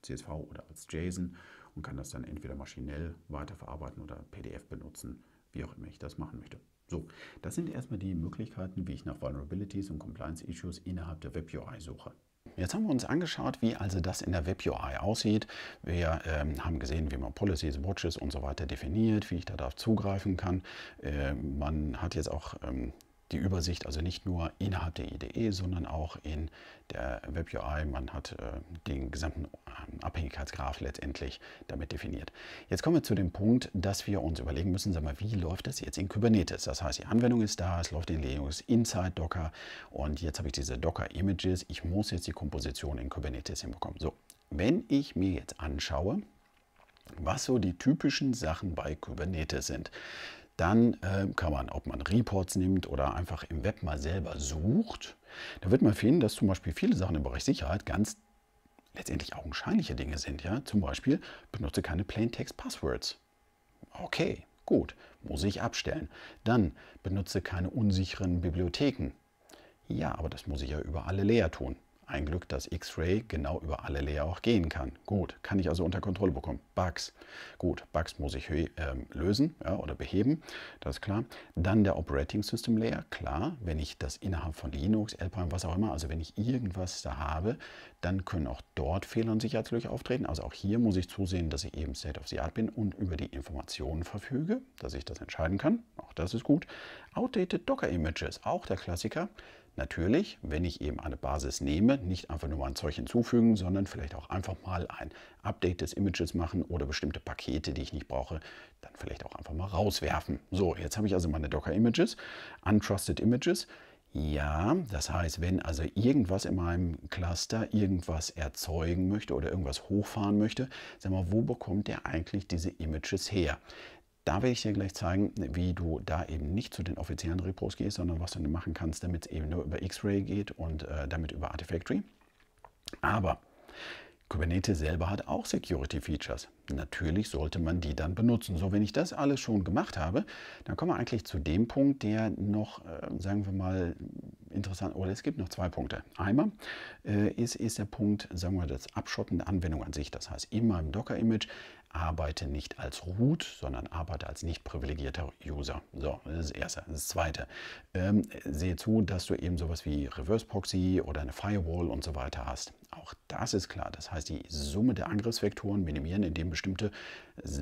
CSV oder als JSON und kann das dann entweder maschinell weiterverarbeiten oder PDF benutzen, wie auch immer ich das machen möchte. So, das sind erstmal die Möglichkeiten, wie ich nach Vulnerabilities und Compliance Issues innerhalb der Web-UI suche. Jetzt haben wir uns angeschaut, wie also das in der Web-UI aussieht. Wir ähm, haben gesehen, wie man Policies, Watches und so weiter definiert, wie ich darauf zugreifen kann. Äh, man hat jetzt auch ähm, die Übersicht, also nicht nur innerhalb der IDE, sondern auch in der WebUI. Man hat äh, den gesamten ähm, Abhängigkeitsgraph letztendlich damit definiert. Jetzt kommen wir zu dem Punkt, dass wir uns überlegen müssen, sag mal, wie läuft das jetzt in Kubernetes? Das heißt, die Anwendung ist da, es läuft in Linux inside Docker und jetzt habe ich diese Docker-Images. Ich muss jetzt die Komposition in Kubernetes hinbekommen. So, wenn ich mir jetzt anschaue, was so die typischen Sachen bei Kubernetes sind, dann äh, kann man, ob man Reports nimmt oder einfach im Web mal selber sucht, da wird man finden, dass zum Beispiel viele Sachen im Bereich Sicherheit ganz letztendlich augenscheinliche Dinge sind. Ja? Zum Beispiel benutze keine Plaintext-Passwords. Okay, gut, muss ich abstellen. Dann benutze keine unsicheren Bibliotheken. Ja, aber das muss ich ja über alle leer tun. Ein Glück, dass X-Ray genau über alle Layer auch gehen kann. Gut, kann ich also unter Kontrolle bekommen. Bugs. Gut, Bugs muss ich äh, lösen ja, oder beheben, das ist klar. Dann der Operating System Layer, klar, wenn ich das innerhalb von Linux, Alpine, was auch immer, also wenn ich irgendwas da habe, dann können auch dort Fehler und Sicherheitslöcher auftreten. Also auch hier muss ich zusehen, dass ich eben State of the Art bin und über die Informationen verfüge, dass ich das entscheiden kann. Auch das ist gut. Outdated Docker Images, auch der Klassiker. Natürlich, wenn ich eben eine Basis nehme, nicht einfach nur mal ein Zeug hinzufügen, sondern vielleicht auch einfach mal ein Update des Images machen oder bestimmte Pakete, die ich nicht brauche, dann vielleicht auch einfach mal rauswerfen. So, jetzt habe ich also meine Docker-Images, Untrusted Images. Ja, das heißt, wenn also irgendwas in meinem Cluster irgendwas erzeugen möchte oder irgendwas hochfahren möchte, sag mal, wo bekommt der eigentlich diese Images her? Da werde ich dir gleich zeigen, wie du da eben nicht zu den offiziellen Repos gehst, sondern was du machen kannst, damit es eben nur über X-Ray geht und äh, damit über Artifactory. Aber Kubernetes selber hat auch Security Features. Natürlich sollte man die dann benutzen. So, wenn ich das alles schon gemacht habe, dann kommen wir eigentlich zu dem Punkt, der noch, äh, sagen wir mal, interessant, oder es gibt noch zwei Punkte. Einmal äh, ist, ist der Punkt, sagen wir, das Abschotten der Anwendung an sich. Das heißt, in meinem Docker-Image arbeite nicht als Root, sondern arbeite als nicht privilegierter User. So, das ist das Erste. Das Zweite, ähm, sehe zu, dass du eben sowas wie Reverse Proxy oder eine Firewall und so weiter hast. Auch das ist klar. Das heißt, die Summe der Angriffsvektoren minimieren, indem bestimmte,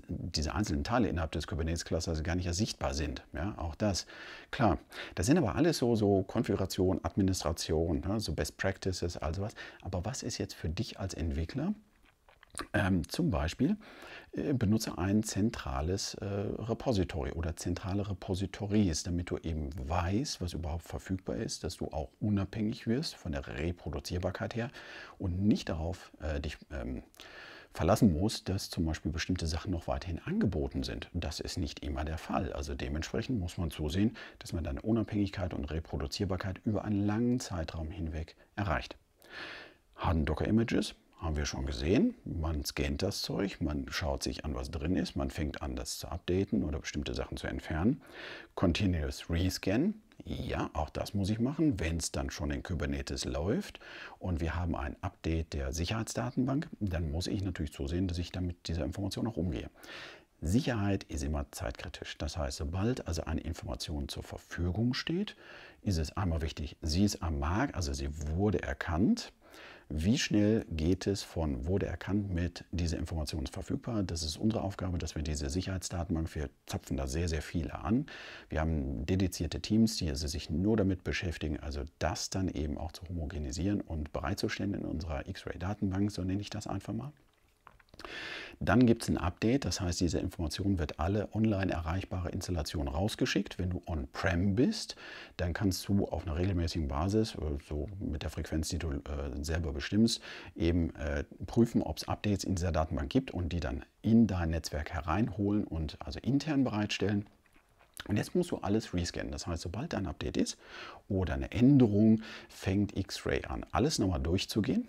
diese einzelnen Teile innerhalb des Kubernetes-Clusters gar nicht sichtbar sind. Ja, auch das. Klar. Das sind aber alles so, so Konfiguration, Administration, ja, ne, so Best Practices, all sowas. Aber was ist jetzt für dich als Entwickler ähm, zum Beispiel benutze ein zentrales äh, Repository oder zentrale Repositories, damit du eben weißt, was überhaupt verfügbar ist, dass du auch unabhängig wirst von der Reproduzierbarkeit her und nicht darauf äh, dich ähm, verlassen musst, dass zum Beispiel bestimmte Sachen noch weiterhin angeboten sind. Das ist nicht immer der Fall. Also dementsprechend muss man zusehen, dass man deine Unabhängigkeit und Reproduzierbarkeit über einen langen Zeitraum hinweg erreicht. Harden Docker Images haben wir schon gesehen. Man scannt das Zeug, man schaut sich an, was drin ist, man fängt an, das zu updaten oder bestimmte Sachen zu entfernen. Continuous Rescan, ja, auch das muss ich machen, wenn es dann schon in Kubernetes läuft und wir haben ein Update der Sicherheitsdatenbank, dann muss ich natürlich zusehen, dass ich damit dieser Information auch umgehe. Sicherheit ist immer zeitkritisch. Das heißt, sobald also eine Information zur Verfügung steht, ist es einmal wichtig, sie ist am Markt, also sie wurde erkannt wie schnell geht es von wurde erkannt mit diese Information ist verfügbar? Das ist unsere Aufgabe, dass wir diese Sicherheitsdatenbank, wir zapfen da sehr, sehr viele an. Wir haben dedizierte Teams, die sich nur damit beschäftigen, also das dann eben auch zu homogenisieren und bereitzustellen in unserer X-Ray-Datenbank, so nenne ich das einfach mal. Dann gibt es ein Update, das heißt, diese Information wird alle online erreichbare Installationen rausgeschickt. Wenn du on-prem bist, dann kannst du auf einer regelmäßigen Basis, äh, so mit der Frequenz, die du äh, selber bestimmst, eben äh, prüfen, ob es Updates in dieser Datenbank gibt und die dann in dein Netzwerk hereinholen und also intern bereitstellen. Und jetzt musst du alles rescannen. Das heißt, sobald ein Update ist oder eine Änderung, fängt X-Ray an, alles nochmal durchzugehen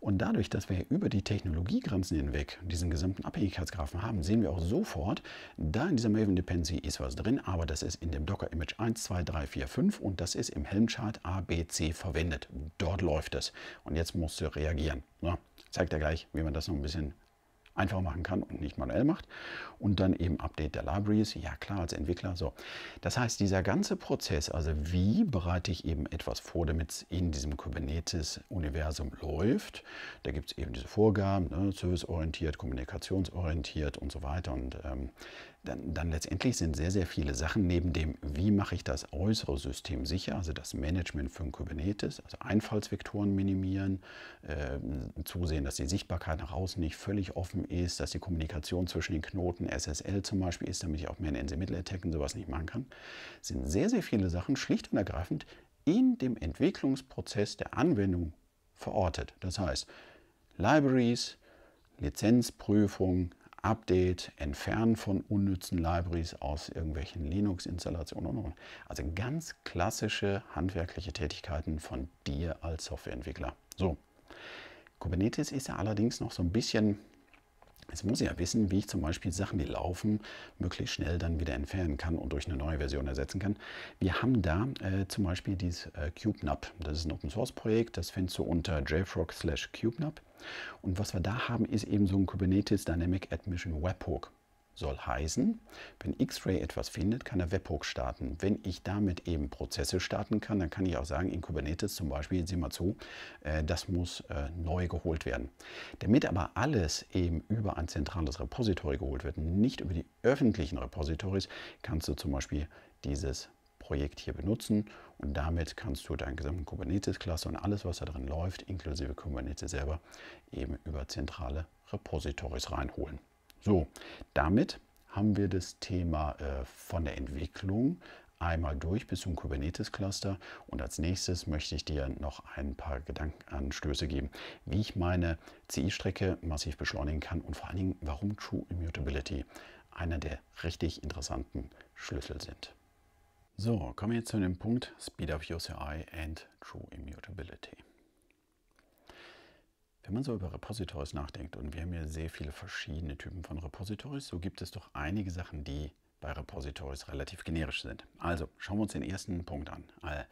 und dadurch, dass wir über die Technologiegrenzen hinweg diesen gesamten Abhängigkeitsgrafen haben, sehen wir auch sofort, da in dieser Maven Dependency ist was drin, aber das ist in dem Docker Image 1, 2, 3, 4, 5 und das ist im Helmchart ABC verwendet. Dort läuft es. Und jetzt musst du reagieren. Ja, zeigt er gleich, wie man das noch ein bisschen einfach machen kann und nicht manuell macht. Und dann eben Update der Libraries, ja klar, als Entwickler. So. Das heißt, dieser ganze Prozess, also wie bereite ich eben etwas vor, damit es in diesem Kubernetes-Universum läuft, da gibt es eben diese Vorgaben, ne, serviceorientiert, kommunikationsorientiert und so weiter. Und ähm, dann, dann letztendlich sind sehr, sehr viele Sachen neben dem, wie mache ich das äußere System sicher, also das Management von Kubernetes, also Einfallsvektoren minimieren, äh, zusehen, dass die Sichtbarkeit nach außen nicht völlig offen ist, dass die Kommunikation zwischen den Knoten SSL zum Beispiel ist, damit ich auch mehr NC-Mittel-Attack und sowas nicht machen kann, sind sehr, sehr viele Sachen schlicht und ergreifend in dem Entwicklungsprozess der Anwendung verortet. Das heißt, Libraries, Lizenzprüfung, Update, Entfernen von unnützen Libraries aus irgendwelchen Linux-Installationen. und, Also ganz klassische handwerkliche Tätigkeiten von dir als Softwareentwickler. So, Kubernetes ist ja allerdings noch so ein bisschen Jetzt muss ich ja wissen, wie ich zum Beispiel Sachen, die laufen, möglichst schnell dann wieder entfernen kann und durch eine neue Version ersetzen kann. Wir haben da äh, zum Beispiel dieses äh, CubeNap. Das ist ein Open-Source-Projekt, das findest du unter jfrog slash CubeNap. Und was wir da haben, ist eben so ein Kubernetes Dynamic Admission Webhook soll heißen, wenn X-Ray etwas findet, kann er Webhook starten. Wenn ich damit eben Prozesse starten kann, dann kann ich auch sagen, in Kubernetes zum Beispiel, sieh mal zu, äh, das muss äh, neu geholt werden. Damit aber alles eben über ein zentrales Repository geholt wird, nicht über die öffentlichen Repositories, kannst du zum Beispiel dieses Projekt hier benutzen und damit kannst du deinen gesamten Kubernetes-Cluster und alles, was da drin läuft, inklusive Kubernetes selber, eben über zentrale Repositories reinholen. So, damit haben wir das Thema äh, von der Entwicklung einmal durch bis zum Kubernetes-Cluster und als nächstes möchte ich dir noch ein paar Gedankenanstöße geben, wie ich meine CI-Strecke massiv beschleunigen kann und vor allen Dingen, warum True Immutability einer der richtig interessanten Schlüssel sind. So, kommen wir jetzt zu dem Punkt Speed of UCI and True Immutability. Wenn man so über Repositories nachdenkt, und wir haben ja sehr viele verschiedene Typen von Repositories, so gibt es doch einige Sachen, die bei Repositories relativ generisch sind. Also schauen wir uns den ersten Punkt an. Äh,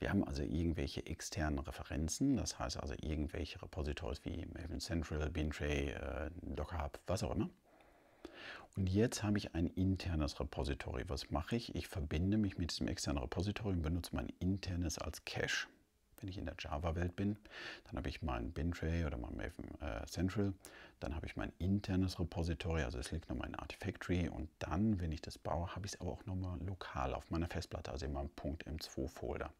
wir haben also irgendwelche externen Referenzen, das heißt also irgendwelche Repositories wie Maven Central, Bintray, äh, Docker Hub, was auch immer. Und jetzt habe ich ein internes Repository. Was mache ich? Ich verbinde mich mit diesem externen Repository und benutze mein internes als Cache wenn ich in der Java-Welt bin. Dann habe ich mein Bintray oder mein Maven äh, Central. Dann habe ich mein internes Repository, also es liegt nochmal in Artifactory. Und dann, wenn ich das baue, habe ich es aber auch nochmal lokal auf meiner Festplatte, also in meinem .m2-Folder.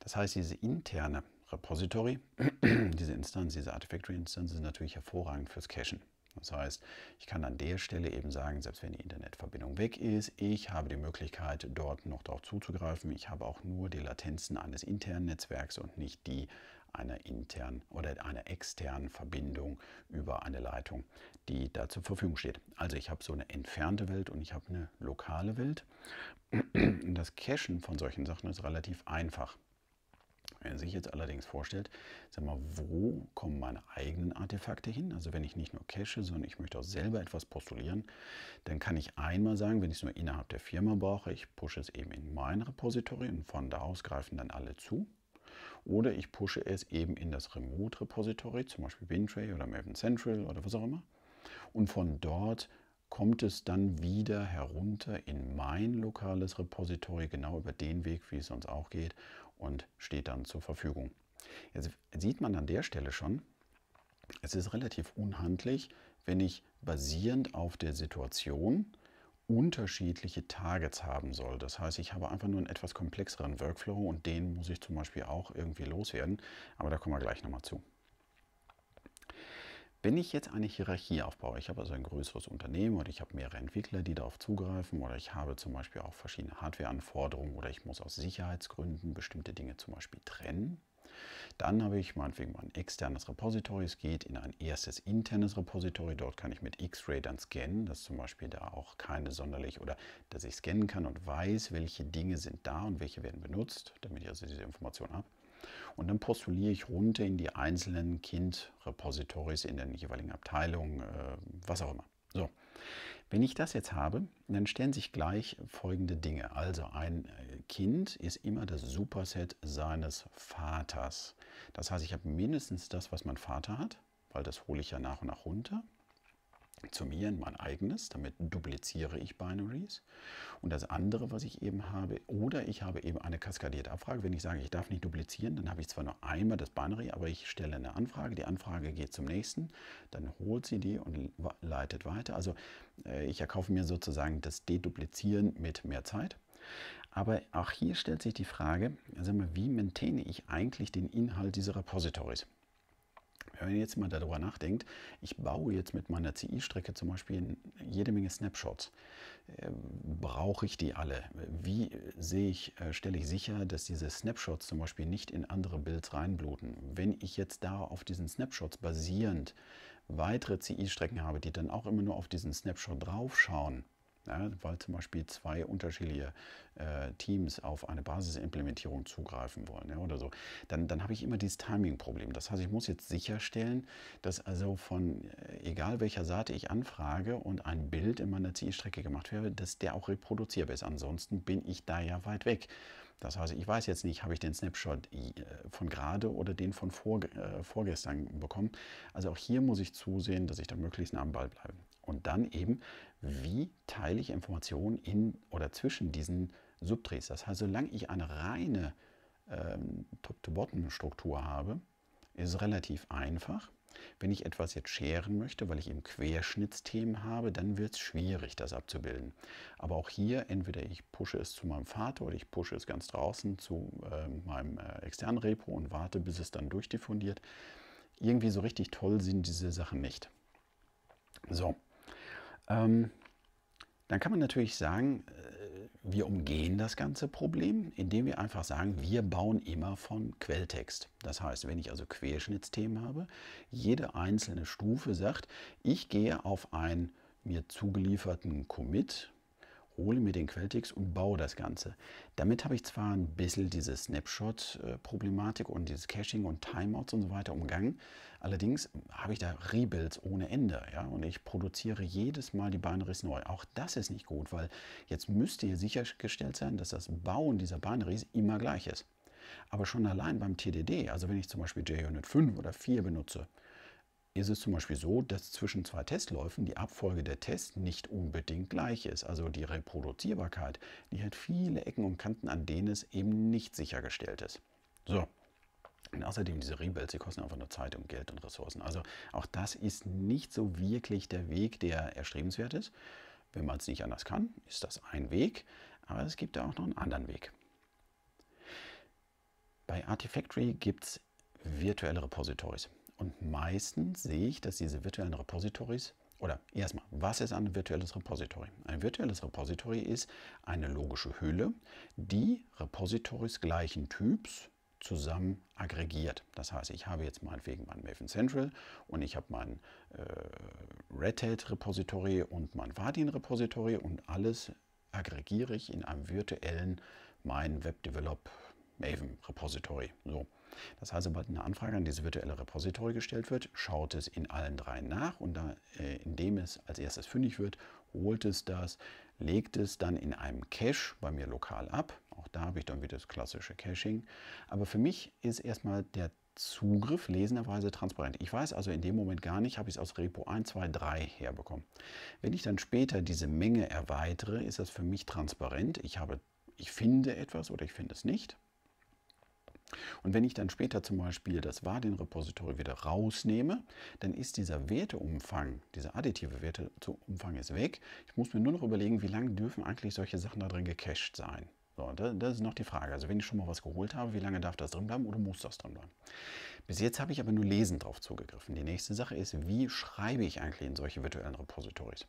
Das heißt, diese interne Repository, diese Instanz, diese Artifactory-Instanz ist natürlich hervorragend fürs Cachen. Das heißt, ich kann an der Stelle eben sagen, selbst wenn die Internetverbindung weg ist, ich habe die Möglichkeit, dort noch darauf zuzugreifen. Ich habe auch nur die Latenzen eines internen Netzwerks und nicht die einer internen oder einer externen Verbindung über eine Leitung, die da zur Verfügung steht. Also ich habe so eine entfernte Welt und ich habe eine lokale Welt. Das Cachen von solchen Sachen ist relativ einfach. Wenn man sich jetzt allerdings vorstellt, sag mal, wo kommen meine eigenen Artefakte hin? Also wenn ich nicht nur cache, sondern ich möchte auch selber etwas postulieren, dann kann ich einmal sagen, wenn ich es nur innerhalb der Firma brauche, ich pushe es eben in mein Repository und von da aus greifen dann alle zu. Oder ich pushe es eben in das Remote-Repository, zum Beispiel Bintray oder Maven Central oder was auch immer. Und von dort kommt es dann wieder herunter in mein lokales Repository, genau über den Weg, wie es sonst auch geht und steht dann zur Verfügung. Jetzt sieht man an der Stelle schon, es ist relativ unhandlich, wenn ich basierend auf der Situation unterschiedliche Targets haben soll. Das heißt, ich habe einfach nur einen etwas komplexeren Workflow und den muss ich zum Beispiel auch irgendwie loswerden. Aber da kommen wir gleich nochmal zu. Wenn ich jetzt eine Hierarchie aufbaue, ich habe also ein größeres Unternehmen und ich habe mehrere Entwickler, die darauf zugreifen oder ich habe zum Beispiel auch verschiedene Hardwareanforderungen oder ich muss aus Sicherheitsgründen bestimmte Dinge zum Beispiel trennen, dann habe ich meinetwegen mal externes Repository. Es geht in ein erstes internes Repository. Dort kann ich mit X-Ray dann scannen, dass zum Beispiel da auch keine sonderlich oder dass ich scannen kann und weiß, welche Dinge sind da und welche werden benutzt, damit ich also diese Information habe. Und dann postuliere ich runter in die einzelnen Kind-Repositories in den jeweiligen Abteilungen, äh, was auch immer. So, wenn ich das jetzt habe, dann stellen sich gleich folgende Dinge. Also ein äh, Kind ist immer das Superset seines Vaters. Das heißt, ich habe mindestens das, was mein Vater hat, weil das hole ich ja nach und nach runter zu mir in mein eigenes, damit dupliziere ich Binaries. Und das andere, was ich eben habe, oder ich habe eben eine kaskadierte Abfrage. Wenn ich sage, ich darf nicht duplizieren, dann habe ich zwar nur einmal das Binary, aber ich stelle eine Anfrage, die Anfrage geht zum nächsten, dann holt sie die und leitet weiter. Also äh, ich erkaufe mir sozusagen das Deduplizieren mit mehr Zeit. Aber auch hier stellt sich die Frage, also wie maintaine ich eigentlich den Inhalt dieser Repositories? Wenn man jetzt mal darüber nachdenkt, ich baue jetzt mit meiner CI-Strecke zum Beispiel jede Menge Snapshots. Ähm, brauche ich die alle? Wie sehe ich, äh, stelle ich sicher, dass diese Snapshots zum Beispiel nicht in andere Builds reinbluten? Wenn ich jetzt da auf diesen Snapshots basierend weitere CI-Strecken habe, die dann auch immer nur auf diesen Snapshot draufschauen, ja, weil zum Beispiel zwei unterschiedliche äh, Teams auf eine Basisimplementierung zugreifen wollen ja, oder so, dann, dann habe ich immer dieses Timing-Problem. Das heißt, ich muss jetzt sicherstellen, dass also von äh, egal welcher Seite ich anfrage und ein Bild in meiner Zielstrecke gemacht werde, dass der auch reproduzierbar ist. Ansonsten bin ich da ja weit weg. Das heißt, ich weiß jetzt nicht, habe ich den Snapshot äh, von gerade oder den von vor, äh, vorgestern bekommen. Also auch hier muss ich zusehen, dass ich da möglichst nah am Ball bleibe. Und dann eben wie teile ich Informationen in oder zwischen diesen Subtrees. Das heißt, solange ich eine reine ähm, Top-to-Bottom-Struktur habe, ist relativ einfach. Wenn ich etwas jetzt scheren möchte, weil ich eben Querschnittsthemen habe, dann wird es schwierig, das abzubilden. Aber auch hier, entweder ich pushe es zu meinem Vater oder ich pushe es ganz draußen zu äh, meinem äh, externen Repo und warte, bis es dann durchdiffundiert. Irgendwie so richtig toll sind diese Sachen nicht. So, ähm, dann kann man natürlich sagen, äh, wir umgehen das ganze Problem, indem wir einfach sagen, wir bauen immer von Quelltext. Das heißt, wenn ich also Querschnittsthemen habe, jede einzelne Stufe sagt, ich gehe auf einen mir zugelieferten Commit hole mir den Quelltext und baue das Ganze. Damit habe ich zwar ein bisschen diese Snapshot-Problematik und dieses Caching und Timeouts und so weiter umgangen, allerdings habe ich da Rebuilds ohne Ende ja? und ich produziere jedes Mal die Binaries neu. Auch das ist nicht gut, weil jetzt müsste hier sichergestellt sein, dass das Bauen dieser Binaries immer gleich ist. Aber schon allein beim TDD, also wenn ich zum Beispiel JUnit 5 oder 4 benutze, ist es zum Beispiel so, dass zwischen zwei Testläufen die Abfolge der Tests nicht unbedingt gleich ist. Also die Reproduzierbarkeit, die hat viele Ecken und Kanten, an denen es eben nicht sichergestellt ist. So. Und außerdem diese Rebuilds, die kosten einfach nur Zeit und Geld und Ressourcen. Also auch das ist nicht so wirklich der Weg, der erstrebenswert ist. Wenn man es nicht anders kann, ist das ein Weg. Aber es gibt da auch noch einen anderen Weg. Bei Artifactory gibt es virtuelle Repositories. Und meistens sehe ich, dass diese virtuellen Repositories oder erstmal, was ist ein virtuelles Repository? Ein virtuelles Repository ist eine logische Hülle, die Repositories gleichen Typs zusammen aggregiert. Das heißt, ich habe jetzt meinetwegen mein Maven Central und ich habe mein äh, Red Hat Repository und mein Vadin Repository und alles aggregiere ich in einem virtuellen mein Web Develop Maven Repository. So. Das heißt, sobald eine Anfrage an diese virtuelle Repository gestellt wird, schaut es in allen drei nach und da, äh, indem es als erstes fündig wird, holt es das, legt es dann in einem Cache bei mir lokal ab. Auch da habe ich dann wieder das klassische Caching. Aber für mich ist erstmal der Zugriff lesenderweise transparent. Ich weiß also in dem Moment gar nicht, habe ich es aus Repo 1, 2, 3 herbekommen. Wenn ich dann später diese Menge erweitere, ist das für mich transparent. Ich habe ich finde etwas oder ich finde es nicht. Und wenn ich dann später zum Beispiel das wadin repository wieder rausnehme, dann ist dieser Werteumfang, dieser additive Werteumfang ist weg. Ich muss mir nur noch überlegen, wie lange dürfen eigentlich solche Sachen da drin gecached sein. So, das ist noch die Frage. Also wenn ich schon mal was geholt habe, wie lange darf das drin bleiben oder muss das drin bleiben? Bis jetzt habe ich aber nur lesend drauf zugegriffen. Die nächste Sache ist, wie schreibe ich eigentlich in solche virtuellen Repositories?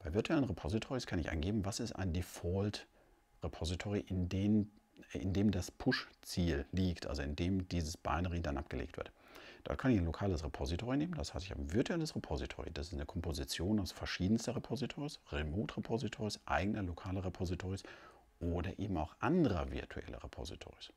Bei virtuellen Repositories kann ich angeben, was ist ein Default-Repository, in denen in dem das Push-Ziel liegt, also in dem dieses Binary dann abgelegt wird. Da kann ich ein lokales Repository nehmen, das heißt, ich habe ein virtuelles Repository. Das ist eine Komposition aus verschiedenster Repositories, Remote-Repositories, eigener lokaler Repositories oder eben auch anderer virtueller Repositories.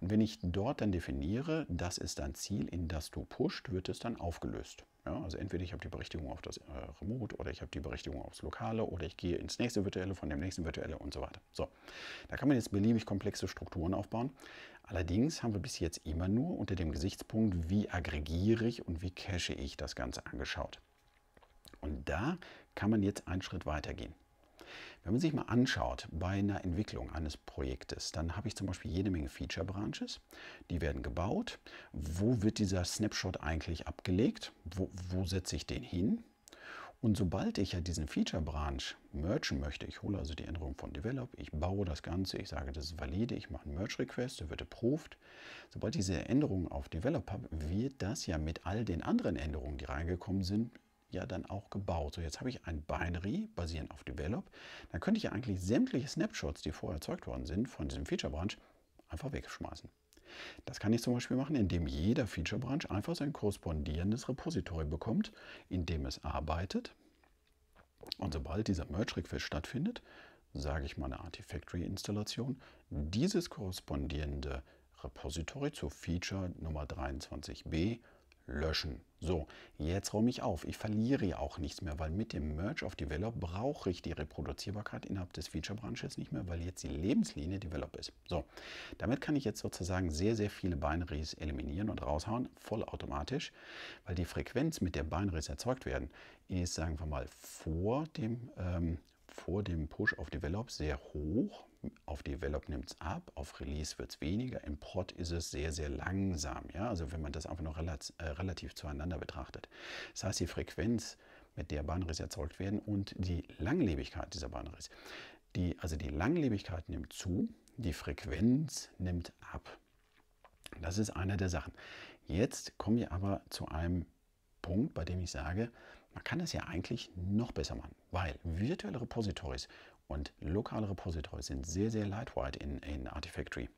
Und wenn ich dort dann definiere, das ist dein Ziel, in das du pusht, wird es dann aufgelöst. Ja, also entweder ich habe die Berechtigung auf das äh, Remote oder ich habe die Berechtigung aufs Lokale oder ich gehe ins nächste Virtuelle, von dem nächsten Virtuelle und so weiter. So, da kann man jetzt beliebig komplexe Strukturen aufbauen. Allerdings haben wir bis jetzt immer nur unter dem Gesichtspunkt, wie aggregiere ich und wie cache ich das Ganze angeschaut. Und da kann man jetzt einen Schritt weitergehen. Wenn man sich mal anschaut bei einer Entwicklung eines Projektes, dann habe ich zum Beispiel jede Menge Feature Branches, die werden gebaut. Wo wird dieser Snapshot eigentlich abgelegt? Wo, wo setze ich den hin? Und sobald ich ja diesen Feature Branch merchen möchte, ich hole also die Änderung von Develop, ich baue das Ganze, ich sage, das ist valide, ich mache einen Merge Request, der wird approved. Sobald ich diese Änderung auf Develop habe, wird das ja mit all den anderen Änderungen, die reingekommen sind, ja dann auch gebaut. So, jetzt habe ich ein Binary basierend auf Develop. Dann könnte ich ja eigentlich sämtliche Snapshots, die vorher erzeugt worden sind, von diesem Feature Branch einfach wegschmeißen. Das kann ich zum Beispiel machen, indem jeder Feature Branch einfach sein korrespondierendes Repository bekommt, in dem es arbeitet. Und sobald dieser Merge Request stattfindet, sage ich meine Artifactory Installation, dieses korrespondierende Repository zur Feature Nummer 23b löschen. So, jetzt räume ich auf. Ich verliere ja auch nichts mehr, weil mit dem Merge auf Develop brauche ich die Reproduzierbarkeit innerhalb des Feature Branches nicht mehr, weil jetzt die Lebenslinie Develop ist. So, damit kann ich jetzt sozusagen sehr, sehr viele Binaries eliminieren und raushauen, vollautomatisch, weil die Frequenz, mit der Binaries erzeugt werden, ist, sagen wir mal, vor dem, ähm, vor dem Push auf Develop sehr hoch, auf Develop nimmt es ab, auf Release wird es weniger, im Port ist es sehr, sehr langsam. Ja? Also wenn man das einfach noch relativ, äh, relativ zueinander betrachtet. Das heißt, die Frequenz, mit der Bahnrisse erzeugt werden und die Langlebigkeit dieser Bahnrisse. Die, also die Langlebigkeit nimmt zu, die Frequenz nimmt ab. Das ist eine der Sachen. Jetzt kommen wir aber zu einem Punkt, bei dem ich sage, man kann das ja eigentlich noch besser machen, weil virtuelle Repositories und lokale Repositories sind sehr, sehr lightweight in, in Artifactory.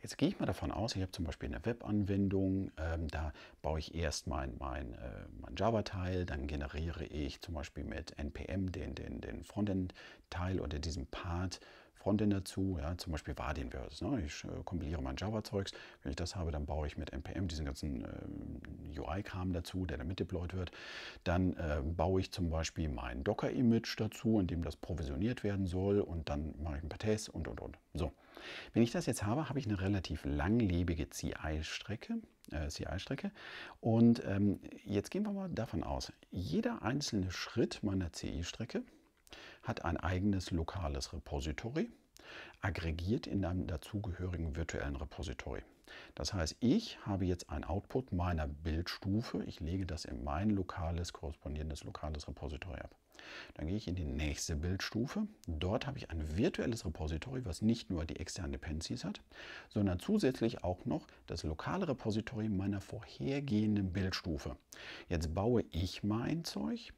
Jetzt gehe ich mal davon aus, ich habe zum Beispiel eine Web-Anwendung, ähm, da baue ich erst mein, mein, äh, mein Java-Teil, dann generiere ich zum Beispiel mit NPM den, den, den Frontend-Teil oder diesen Part Frontend dazu, ja, zum Beispiel Vardin-Verses. Ne? Ich äh, kompiliere mein Java-Zeugs. Wenn ich das habe, dann baue ich mit NPM diesen ganzen ähm, UI-Kram dazu, der damit deployed wird. Dann äh, baue ich zum Beispiel mein Docker-Image dazu, in dem das provisioniert werden soll und dann mache ich ein paar Tests und und und. So. Wenn ich das jetzt habe, habe ich eine relativ langlebige CI-Strecke. Äh, CI-Strecke. Und ähm, jetzt gehen wir mal davon aus, jeder einzelne Schritt meiner CI-Strecke, hat ein eigenes lokales Repository, aggregiert in einem dazugehörigen virtuellen Repository. Das heißt, ich habe jetzt ein Output meiner Bildstufe. Ich lege das in mein lokales, korrespondierendes lokales Repository ab. Dann gehe ich in die nächste Bildstufe. Dort habe ich ein virtuelles Repository, was nicht nur die externen Dependencies hat, sondern zusätzlich auch noch das lokale Repository meiner vorhergehenden Bildstufe. Jetzt baue ich mein Zeug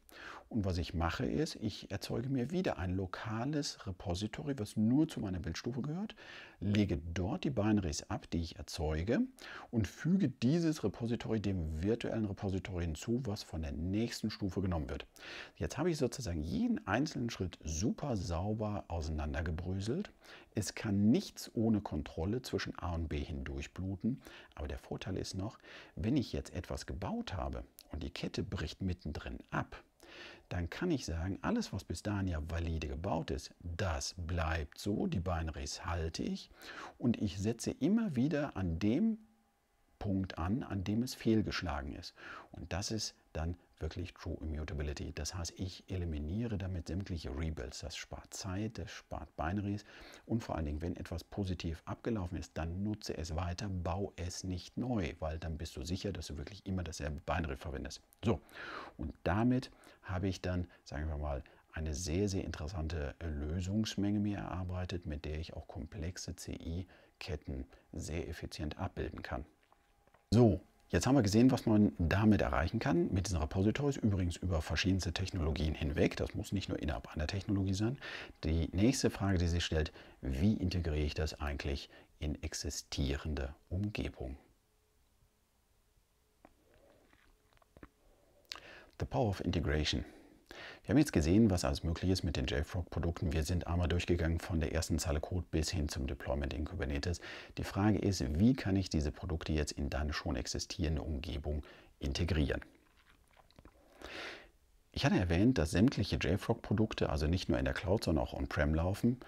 und was ich mache ist, ich erzeuge mir wieder ein lokales Repository, was nur zu meiner Bildstufe gehört, lege dort die Binaries ab, die ich erzeuge und füge dieses Repository dem virtuellen Repository hinzu, was von der nächsten Stufe genommen wird. Jetzt habe ich sozusagen sozusagen jeden einzelnen Schritt super sauber auseinandergebröselt. Es kann nichts ohne Kontrolle zwischen A und B hindurchbluten. Aber der Vorteil ist noch, wenn ich jetzt etwas gebaut habe und die Kette bricht mittendrin ab, dann kann ich sagen, alles, was bis dahin ja valide gebaut ist, das bleibt so, die Binaries halte ich und ich setze immer wieder an dem Punkt an, an dem es fehlgeschlagen ist. Und das ist dann wirklich True Immutability. Das heißt, ich eliminiere damit sämtliche Rebuilds. Das spart Zeit, das spart Binaries und vor allen Dingen, wenn etwas positiv abgelaufen ist, dann nutze es weiter, bau es nicht neu, weil dann bist du sicher, dass du wirklich immer dasselbe Binary verwendest. So, und damit habe ich dann, sagen wir mal, eine sehr, sehr interessante äh, Lösungsmenge mir erarbeitet, mit der ich auch komplexe CI-Ketten sehr effizient abbilden kann. So, Jetzt haben wir gesehen, was man damit erreichen kann, mit diesen Repositories, übrigens über verschiedenste Technologien hinweg. Das muss nicht nur innerhalb einer Technologie sein. Die nächste Frage, die sich stellt, wie integriere ich das eigentlich in existierende Umgebung? The Power of Integration. Wir haben jetzt gesehen, was alles möglich ist mit den JFrog-Produkten. Wir sind einmal durchgegangen von der ersten Zeile Code bis hin zum Deployment in Kubernetes. Die Frage ist, wie kann ich diese Produkte jetzt in deine schon existierende Umgebung integrieren? Ich hatte erwähnt, dass sämtliche JFrog-Produkte also nicht nur in der Cloud, sondern auch on-prem laufen.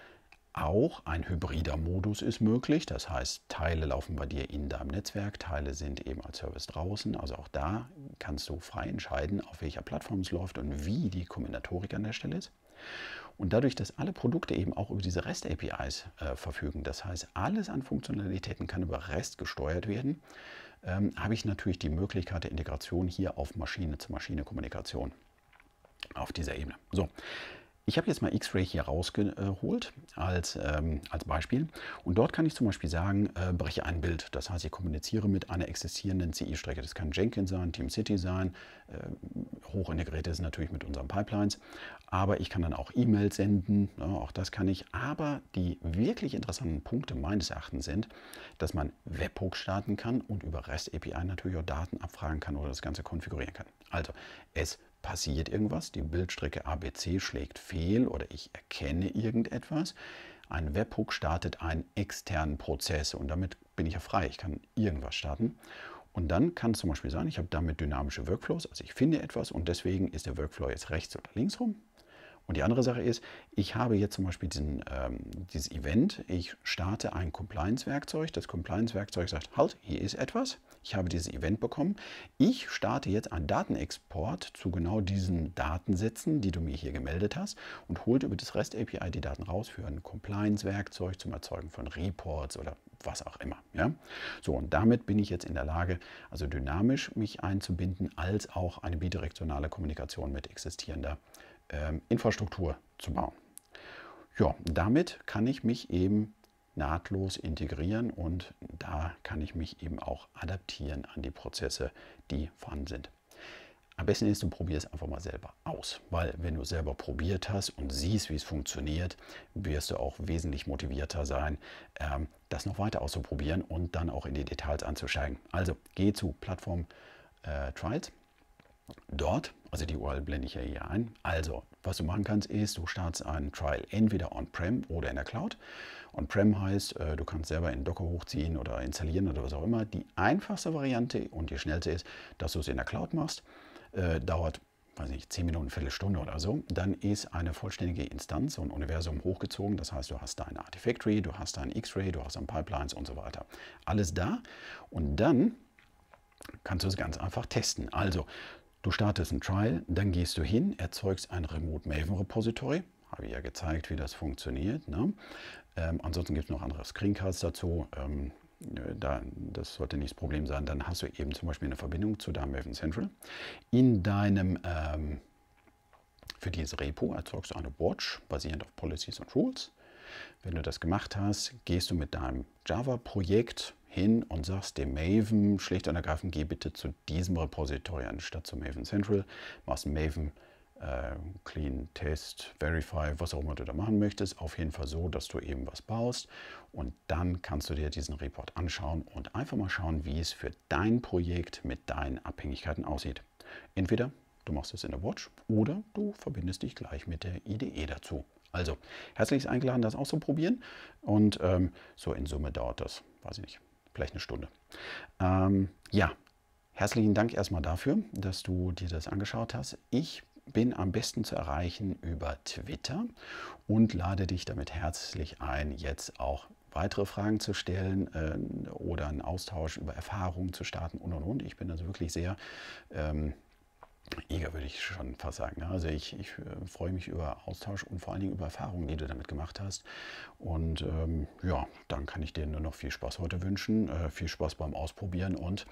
Auch ein hybrider Modus ist möglich, das heißt, Teile laufen bei dir in deinem Netzwerk, Teile sind eben als Service draußen. Also auch da kannst du frei entscheiden, auf welcher Plattform es läuft und wie die Kombinatorik an der Stelle ist. Und dadurch, dass alle Produkte eben auch über diese REST-APIs äh, verfügen, das heißt, alles an Funktionalitäten kann über REST gesteuert werden, ähm, habe ich natürlich die Möglichkeit der Integration hier auf Maschine-zu-Maschine-Kommunikation auf dieser Ebene. So, ich habe jetzt mal X-Ray hier rausgeholt als, ähm, als Beispiel und dort kann ich zum Beispiel sagen, äh, breche ein Bild. Das heißt, ich kommuniziere mit einer existierenden CI-Strecke. Das kann Jenkins sein, TeamCity sein, äh, hoch integriert ist natürlich mit unseren Pipelines, aber ich kann dann auch E-Mails senden, ja, ne, auch das kann ich. Aber die wirklich interessanten Punkte meines Erachtens sind, dass man Webhook starten kann und über REST-API natürlich auch Daten abfragen kann oder das Ganze konfigurieren kann. Also es funktioniert passiert irgendwas, die Bildstrecke ABC schlägt fehl oder ich erkenne irgendetwas. Ein Webhook startet einen externen Prozess und damit bin ich ja frei, ich kann irgendwas starten. Und dann kann es zum Beispiel sein, ich habe damit dynamische Workflows, also ich finde etwas und deswegen ist der Workflow jetzt rechts oder links rum. Und die andere Sache ist, ich habe jetzt zum Beispiel diesen, ähm, dieses Event, ich starte ein Compliance-Werkzeug, das Compliance-Werkzeug sagt, halt, hier ist etwas, ich habe dieses Event bekommen, ich starte jetzt einen Datenexport zu genau diesen Datensätzen, die du mir hier gemeldet hast und holt über das REST-API die Daten raus für ein Compliance-Werkzeug zum Erzeugen von Reports oder was auch immer. Ja? So, und damit bin ich jetzt in der Lage, also dynamisch mich einzubinden, als auch eine bidirektionale Kommunikation mit existierender ähm, Infrastruktur zu bauen. Ja, damit kann ich mich eben nahtlos integrieren und da kann ich mich eben auch adaptieren an die Prozesse, die vorhanden sind. Am besten ist, du probierst einfach mal selber aus, weil wenn du selber probiert hast und siehst, wie es funktioniert, wirst du auch wesentlich motivierter sein, ähm, das noch weiter auszuprobieren und dann auch in die Details anzusteigen. Also geh zu Plattform äh, Trials. Dort also die URL blende ich ja hier ein. Also, was du machen kannst, ist, du startest einen Trial entweder on-prem oder in der Cloud. On-prem heißt, äh, du kannst selber in Docker hochziehen oder installieren oder was auch immer. Die einfachste Variante und die schnellste ist, dass du es in der Cloud machst. Äh, dauert weiß nicht, 10 Minuten, Viertelstunde oder so, dann ist eine vollständige Instanz, und Universum hochgezogen. Das heißt, du hast deine Artifactory, du hast deinen X-Ray, du hast deine Pipelines und so weiter. Alles da. Und dann kannst du es ganz einfach testen. Also, Du startest ein Trial, dann gehst du hin, erzeugst ein Remote Maven Repository. Habe ich ja gezeigt, wie das funktioniert. Ne? Ähm, ansonsten gibt es noch andere Screencasts dazu. Ähm, äh, da, das sollte nicht das Problem sein. Dann hast du eben zum Beispiel eine Verbindung zu deinem Maven Central. In deinem ähm, für dieses Repo erzeugst du eine Watch basierend auf Policies und Rules. Wenn du das gemacht hast, gehst du mit deinem Java-Projekt hin und sagst dem Maven schlicht und ergreifend, geh bitte zu diesem Repository anstatt zu Maven Central, machst Maven äh, Clean Test, Verify, was auch immer du da machen möchtest, auf jeden Fall so, dass du eben was baust und dann kannst du dir diesen Report anschauen und einfach mal schauen, wie es für dein Projekt mit deinen Abhängigkeiten aussieht. Entweder du machst es in der Watch oder du verbindest dich gleich mit der IDE dazu. Also, herzlich eingeladen, das auszuprobieren. Und ähm, so in Summe dauert das, weiß ich nicht, vielleicht eine Stunde. Ähm, ja, herzlichen Dank erstmal dafür, dass du dir das angeschaut hast. Ich bin am besten zu erreichen über Twitter und lade dich damit herzlich ein, jetzt auch weitere Fragen zu stellen äh, oder einen Austausch über Erfahrungen zu starten und und und. Ich bin also wirklich sehr ähm, Eger würde ich schon fast sagen. Ne? Also ich, ich, äh, freue mich über Austausch und vor allen Dingen über Erfahrungen, die du damit gemacht hast. Und ähm, ja, dann kann ich dir nur noch viel Spaß heute wünschen, äh, viel Spaß beim Ausprobieren und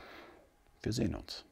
wir sehen uns.